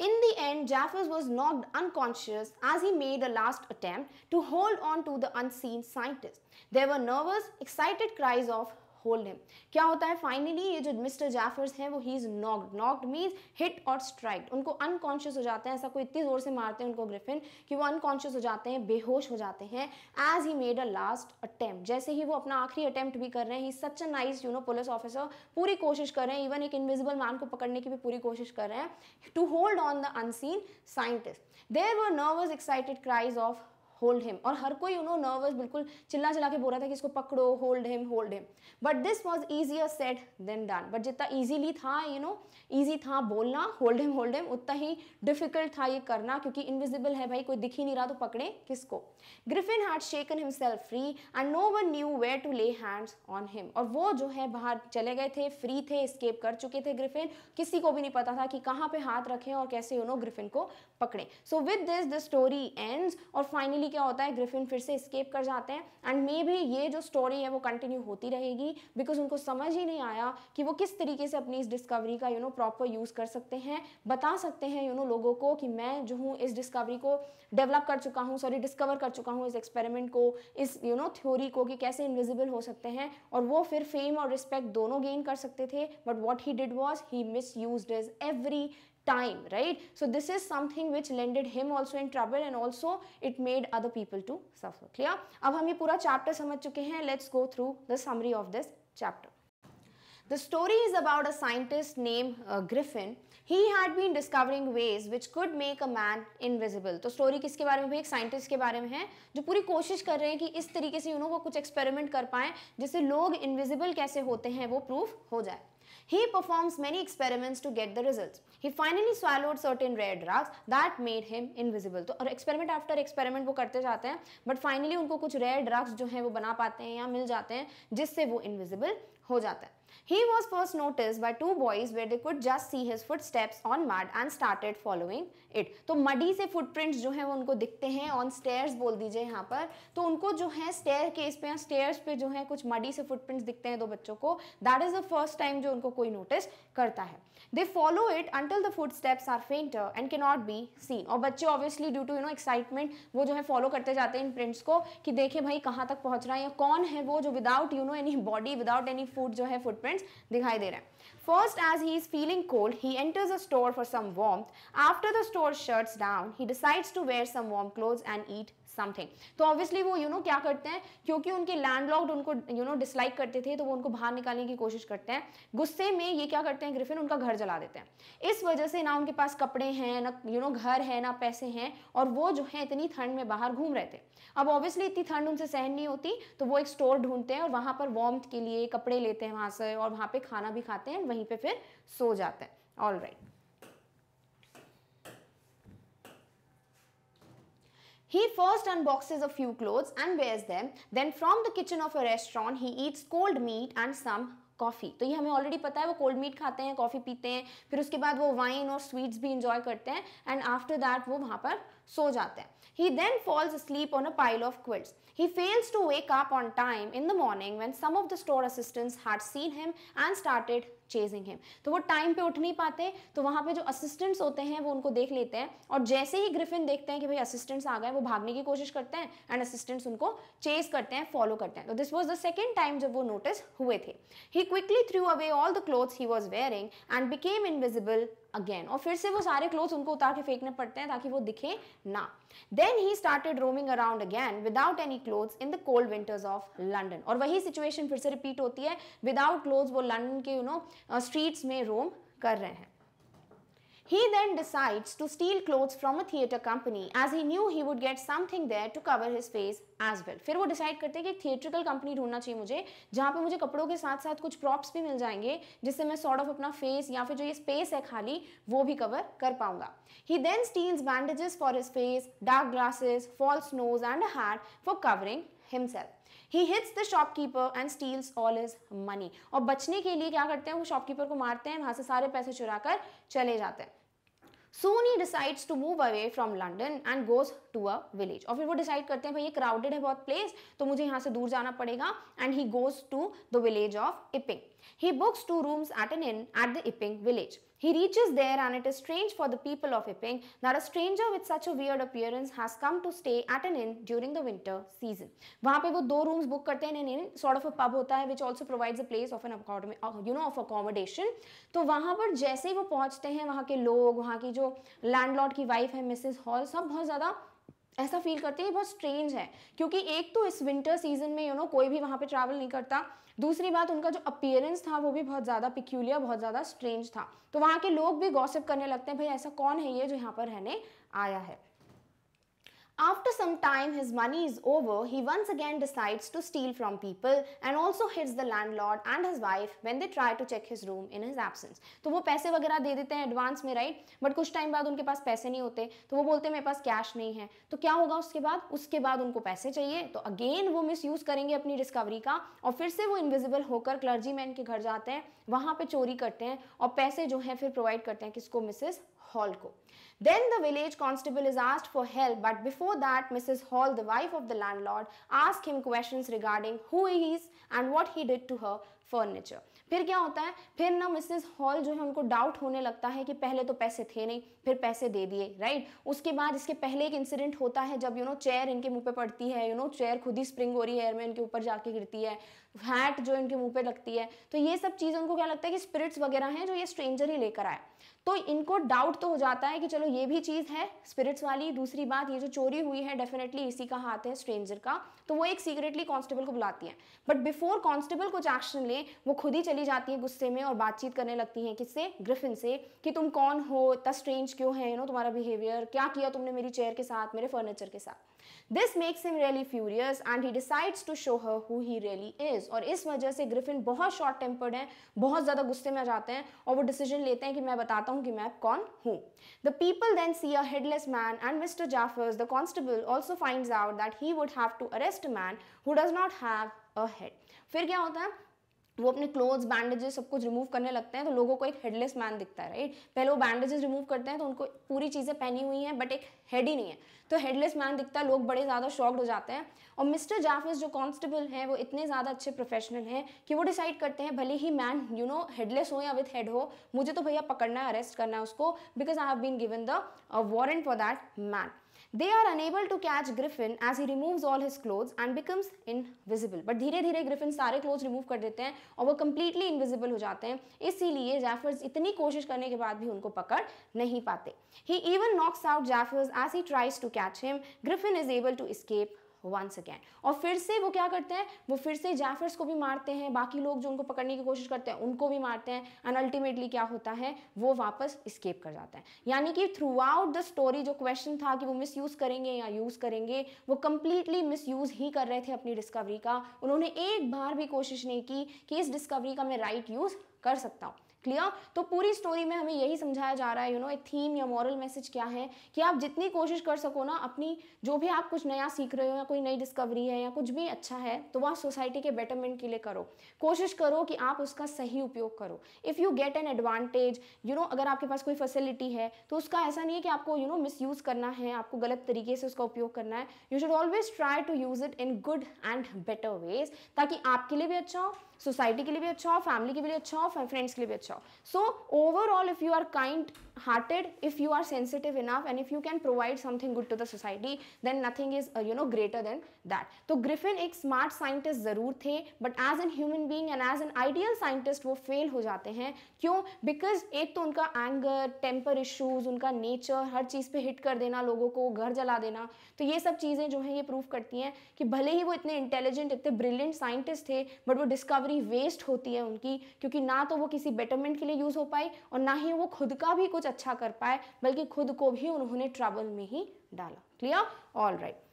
in the end Jaffers was not unconscious as he made a last attempt to hold on to the unseen scientist there nervous excited cries of hold him क्या होता है फाइनली ये जो मिस्टर जाफर्स हैं वो he is knocked knocked means hit और स्ट्राइक्ड उनको अनकॉन्शियस हो जाते हैं ऐसा कोई इतनी जोर से मारते हैं उनको ग्रिफिन कि वो अनकॉन्शियस हो जाते हैं बेहोश हो जाते हैं as he made a last attempt जैसे ही वो अपना आखिरी अटैम्प्ट भी कर रहे हैं such a nice you know police officer पूरी कोशिश कर रहे हैं इवन एक इनविजिबल मैन को पकड़ने की भी पूरी कोशिश कर रहे हैं to hold on the unseen scientist there were nervous excited cries of hold him और हर कोई उन्होंने नर्वस बिल्कुल चिल्ला चिल्ला के बोल रहा था कि इसको पकड़ो hold him hold him but this was easier said than done but जितना ईजीली था यू नो ईजी था बोलना होल्ड हिम होल्ड हिम उतना ही डिफिकल्ट था ये करना क्योंकि इनविजिबल है भाई कोई दिख ही नहीं रहा तो पकड़े किसको Griffin had shaken himself free and no one knew where to lay hands on him और वो जो है बाहर चले गए थे फ्री थे स्केप कर चुके थे ग्रिफिन किसी को भी नहीं पता था कि कहाँ पे हाथ रखें और कैसे यू नो ग्रिफिन को पकड़े so with this the story ends और फाइनली क्या होता है ग्रिफिन फिर से स्केप कर जाते हैं एंड मे भी ये जो स्टोरी है वो कंटिन्यू होती रहेगी बिकॉज उनको समझ ही नहीं आया कि वो किस तरीके से अपनी इस डिस्कवरी का यू नो प्रॉपर यूज़ कर सकते हैं बता सकते हैं यू नो लोगों को कि मैं जो हूँ इस डिस्कवरी को डेवलप कर चुका हूँ सॉरी डिस्कवर कर चुका हूँ इस एक्सपेरिमेंट को इस यू नो थ्योरी को कि कैसे इनविजिबल हो सकते हैं और वो फिर फेम और रिस्पेक्ट दोनों गेन कर सकते थे but what he did was he misuse his every time right so this is something which landed him also in trouble and also it made other people to suffer clear ab hum ye pura chapter samajh chuke hain let's go through the summary of this chapter The story is about a scientist named uh, Griffin. He had been discovering ways which could make a man invisible. to story kiske bare mein भाई ek scientist ke bare mein hai jo puri koshish kar rahe hain ki is tarike se you know, wo kuch experiment kar paaye jisse log invisible kaise hote hain wo proof ho jaye He performs many experiments to get the results. He finally swallowed certain rare drugs that made him invisible. to so, aur experiment after experiment wo karte जाते hain but finally unko kuch rare drugs jo hain wo bana pate hain ya mil jate hain jisse wo invisible ho jata hai He was first noticed by two boys where they could just see his footsteps on mud and started following it. तो मडी से फुटप्रिंट जो है वो उनको दिखते हैं ऑन स्टेयर्स बोल दीजिए यहाँ पर तो उनको जो है स्टेयर केस पे स्टेयर्स पे जो है कुछ मडी से फुटप्रिंट्स दिखते हैं दो बच्चों को that is the first time जो उनको कोई नोटिस करता है they follow it until the footsteps are faint and can not be seen और बच्चे obviously due to you know excitement वो जो है फॉलो करते जाते हैं इन प्रिंट्स को कि देखें भाई कहाँ तक पहुँच रहा है या कौन है वो जो without you know anybody without any food जो है फुट फुटप्रिंट्स दिखाई दे रहे हैं First, as he is feeling cold, he enters a store for some warmth. After the store shuts down, he decides to wear some warm clothes and eat something तो ऑब्वियसली वो यू you नो know, क्या करते हैं क्योंकि उनके लैंडलॉक्ड उनको यू नो डिसलाइक करते थे तो वो उनको बाहर निकालने की कोशिश करते हैं गुस्से में ये क्या करते हैं ग्रिफिन उनका घर जला देते हैं इस वजह से ना उनके पास कपड़े हैं ना यू you नो know, घर है ना पैसे हैं और वो जो है इतनी ठंड में बाहर घूम रहे थे अब ऑब्वियसली इतनी ठंड उनसे सहन नहीं होती तो वो एक स्टोर ढूंढते हैं और वहाँ पर वार्म के लिए कपड़े लेते हैं वहाँ से और वहाँ पर खाना भी खाते हैं वहीं पर फिर सो जाते हैं all right He first unboxes a few clothes and wears them. Then from the kitchen of a restaurant, he eats cold meat and some coffee. तो ये हमें already पता है वो cold meat खाते हैं, coffee पीते हैं. फिर उसके बाद वो wine और sweets भी enjoy करते हैं. And after that वो वहाँ पर सो जाते हैं. He then falls asleep on a pile of quilts. He fails to wake up on time in the morning when some of the store assistants had seen him and started chasing him तो वो टाइम पे उठ नहीं पाते तो वहाँ पे जो असिस्टेंट्स होते हैं वो उनको देख लेते हैं और जैसे ही ग्रिफिन देखते हैं कि भाई असिस्टेंट्स आ गए वो भागने की कोशिश करते हैं एंड असिस्टेंट्स उनको चेज करते हैं फॉलो करते हैं तो this was the second time जब वो नोटिस हुए थे he quickly threw away all the clothes he was wearing and became invisible again और फिर से वो सारे क्लोथ उनको उतार के फेंकने पड़ते हैं ताकि वो दिखे ना then he started roaming around again without any cloth in the cold winters of London और वही सिचुएशन फिर से रिपीट होती है विदाउट क्लोथ वो लंडन के यू नो स्ट्रीट्स में रोम कर रहे हैं He then decides to steal clothes from a theatre company as he knew he would get something there to cover his face as well. फिर वो डिसाइड करते हैं कि एक थिएट्रिकल कंपनी ढूंढना चाहिए मुझे जहाँ पे मुझे कपड़ों के साथ साथ कुछ प्रॉप्स भी मिल जाएंगे जिससे मैं सॉर्ट ऑफ अपना फेस या फिर जो ये स्पेस है खाली वो भी कवर कर पाऊंगा he then steals bandages for his face dark glasses false nose and hat for covering himself he hits the shopkeeper and steals all is money और बचने के लिए क्या करते हैं वो शॉपकीपर को मारते हैं वहाँ से सारे पैसे चुरा कर चले जाते हैं so he decides to move away from London and goes to a village. और फिर वो डिसाइड करते हैं भाई ये क्राउडेड है बहुत प्लेस तो मुझे यहाँ से दूर जाना पड़ेगा and he goes to the village of Iping he books two rooms at an inn at the Iping village He reaches there and it is strange for the people of Iping that a stranger with such a weird appearance has come to stay at an inn during the winter season. वहाँ पे वो दो rooms book करते हैं इन sort of a pub होता है which also provides a place of an you know of accommodation. तो वहाँ पर जैसे ही वो पहुँचते हैं वहाँ के लोग वहाँ की जो landlord की wife है Mrs. Hall सब बहुत ज़्यादा ऐसा फील करते हैं बहुत स्ट्रेंज है क्योंकि एक तो इस विंटर सीजन में यू नो कोई भी वहाँ पे ट्रैवल नहीं करता दूसरी बात उनका जो अपियरेंस था वो भी बहुत ज़्यादा पिक्यूलियर बहुत ज़्यादा स्ट्रेंज था तो वहाँ के लोग भी गॉसिप करने लगते हैं भाई ऐसा कौन है ये जो यहाँ पर रहने आया है After some time his money is over, he once again decides to steal from people and also hits the landlord and his wife when they try to check his room in his absence. तो वो पैसे वगैरह दे देते हैं एडवांस में राइट बट कुछ टाइम बाद उनके पास पैसे नहीं होते तो वो बोलते हैं मेरे पास कैश नहीं है तो क्या होगा उसके बाद उसके बाद उनको पैसे चाहिए तो अगेन वो मिस यूज़ करेंगे अपनी डिस्कवरी का और फिर से वो इनविजिबल होकर क्लर्जी मैन के घर जाते हैं वहां पर चोरी करते हैं और पैसे जो है फिर प्रोवाइड करते हैं किसको मिसेस Hall को. Then the village constable is asked for help but before that Mrs. Hall, the wife of the landlord, asks him questions regarding who he is and what he did to her furniture फिर क्या होता है फिर ना मिसेस हॉल जो है उनको डाउट होने लगता है कि पहले तो पैसे थे नहीं फिर पैसे दे दिए राइट उसके बाद इसके पहले एक इंसिडेंट होता है जब यू नो चेयर इनके मुंह पे पड़ती है यू नो चेयर खुद ही स्प्रिंग हो रही है एयर में इनके ऊपर जाके गिरती है हैट जो इनके मुंह पे लगती है तो ये सब चीज़ उनको क्या लगता है कि स्पिरिट्स वगैरह हैं जो ये स्ट्रेंजर ही लेकर आए तो इनको डाउट तो हो जाता है कि चलो ये भी चीज़ है स्पिरिट्स वाली दूसरी बात ये जो चोरी हुई है डेफिनेटली इसी का हाथ है स्ट्रेंजर का तो वो एक सीक्रेटली कांस्टेबल को बुलाती है बट बिफोर कांस्टेबल कुछ एक्शन ले वो खुद ही चली जाती है गुस्से में और बातचीत करने लगती है किससे ग्रिफिन से कि तुम कौन हो इतना स्ट्रेंज क्यों है यू नो तुम्हारा बिहेवियर क्या किया तुमने मेरी चेयर के साथ मेरे फर्नीचर के साथ this makes him really furious and he decides to show her who he really is और इस वजह से ग्रिफिन बहुत शॉर्ट टेम्पर्ड है बहुत ज़्यादा गुस्से में जाते हैं और वो डिसीजन लेते हैं कि मैं बताता हूँ कि मैं कौन हूँ the people then see a headless man and Mr Jaffers the constable also find out that he would have to arrest man who does not have a head फिर क्या होता है वो अपने क्लोथ्स बैंडेजेस सब कुछ रिमूव करने लगते हैं तो लोगों को एक हेडलेस मैन दिखता है राइट पहले वो बैंडेजेस रिमूव करते हैं तो उनको पूरी चीज़ें पहनी हुई हैं बट एक हेड ही नहीं है तो हेडलेस मैन दिखता है लोग बड़े ज़्यादा शॉक्ड हो जाते हैं और मिस्टर जाफिस जो कॉन्स्टेबल हैं वो इतने ज़्यादा अच्छे प्रोफेशनल हैं कि वो डिसाइड करते हैं भले ही मैन यू नो हेडलेस हो या विथ हेड हो मुझे तो भैया पकड़ना है अरेस्ट करना है उसको because I have been given the warrant for that man They are unable to catch Griffin as he removes all his clothes and becomes invisible. But धीरे धीरे ग्रिफिन सारे क्लोथ्स रिमूव कर देते हैं और वो कम्प्लीटली इनविजिबल हो जाते हैं इसीलिए जैफर्स इतनी कोशिश करने के बाद भी उनको पकड़ नहीं पाते he even knocks out Jaffers as he tries to catch him Griffin is able to escape once again और फिर से वो क्या करते हैं वो फिर से जाफर्स को भी मारते हैं बाकी लोग जो उनको पकड़ने की कोशिश करते हैं उनको भी मारते हैं एंड अल्टीमेटली क्या होता है वो वापस स्केप कर जाते हैं यानी कि थ्रू आउट द स्टोरी जो क्वेश्चन था कि वो मिस यूज़ करेंगे या यूज़ करेंगे वो कंप्लीटली मिस यूज़ ही कर रहे थे अपनी डिस्कवरी का उन्होंने एक बार भी कोशिश नहीं की कि इस डिस्कवरी का मैं राइट यूज़ कर सकता हूँ क्लियर तो पूरी स्टोरी में हमें यही समझाया जा रहा है यू नो ए थीम या मॉरल मैसेज क्या है कि आप जितनी कोशिश कर सको ना अपनी जो भी आप कुछ नया सीख रहे हो या कोई नई डिस्कवरी है या कुछ भी अच्छा है तो वह सोसाइटी के बेटरमेंट के लिए करो कोशिश करो कि आप उसका सही उपयोग करो if you get an advantage you know अगर आपके पास कोई फैसिलिटी है तो उसका ऐसा नहीं है कि आपको यू नो मिस करना है आपको गलत तरीके से उसका उपयोग करना है you should always try to use it in good and better ways ताकि आपके लिए भी अच्छा हो सोसाइटी के लिए भी अच्छा हो फैमिली के लिए अच्छा हो फ्रेंड्स के लिए भी अच्छा हो so overall if you are kind hearted if you are sensitive enough and if you can provide something good to the society then nothing is uh, you know greater than तो ग्रिफिन एक स्मार्ट साइंटिस्ट ज़रूर थे but as an human being and as an ideal scientist वो फेल हो जाते हैं क्यों बिकॉज एक तो उनका एंगर टेम्पर इश्यूज उनका नेचर हर चीज़ पे हिट कर देना लोगों को घर जला देना तो ये सब चीज़ें जो है ये प्रूव करती हैं कि भले ही वो इतने इंटेलिजेंट इतने ब्रिलियंट साइंटिस्ट थे बट वो डिस्कवरी वेस्ट होती है उनकी क्योंकि ना तो वो किसी बेटरमेंट के लिए यूज़ हो पाई और ना ही वो खुद का भी कुछ अच्छा कर पाए बल्कि खुद को भी उन्होंने ट्रबल में ही डाला clear all right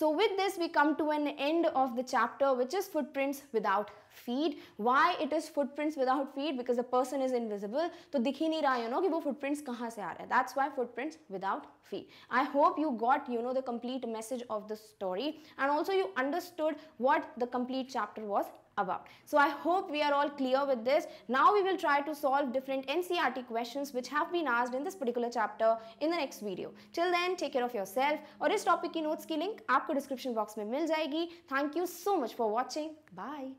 so with this we come to an end of the chapter which is footprints without feet why it is footprints without feet because a person is invisible तो दिखी नहीं रहा यू नो कि वो फुटप्रिंट्स कहाँ से आ रहे हैं that's why footprints without feet I hope you got you know the complete message of the story and also you understood what the complete chapter was about. So I hope we are all clear with this. Now we will try to solve different NCRT questions which have been asked in this particular chapter in the next video. Till then take care of yourself और इस टॉपिक की नोट्स की लिंक आपको डिस्क्रिप्शन बॉक्स में मिल जाएगी thank you so much for watching bye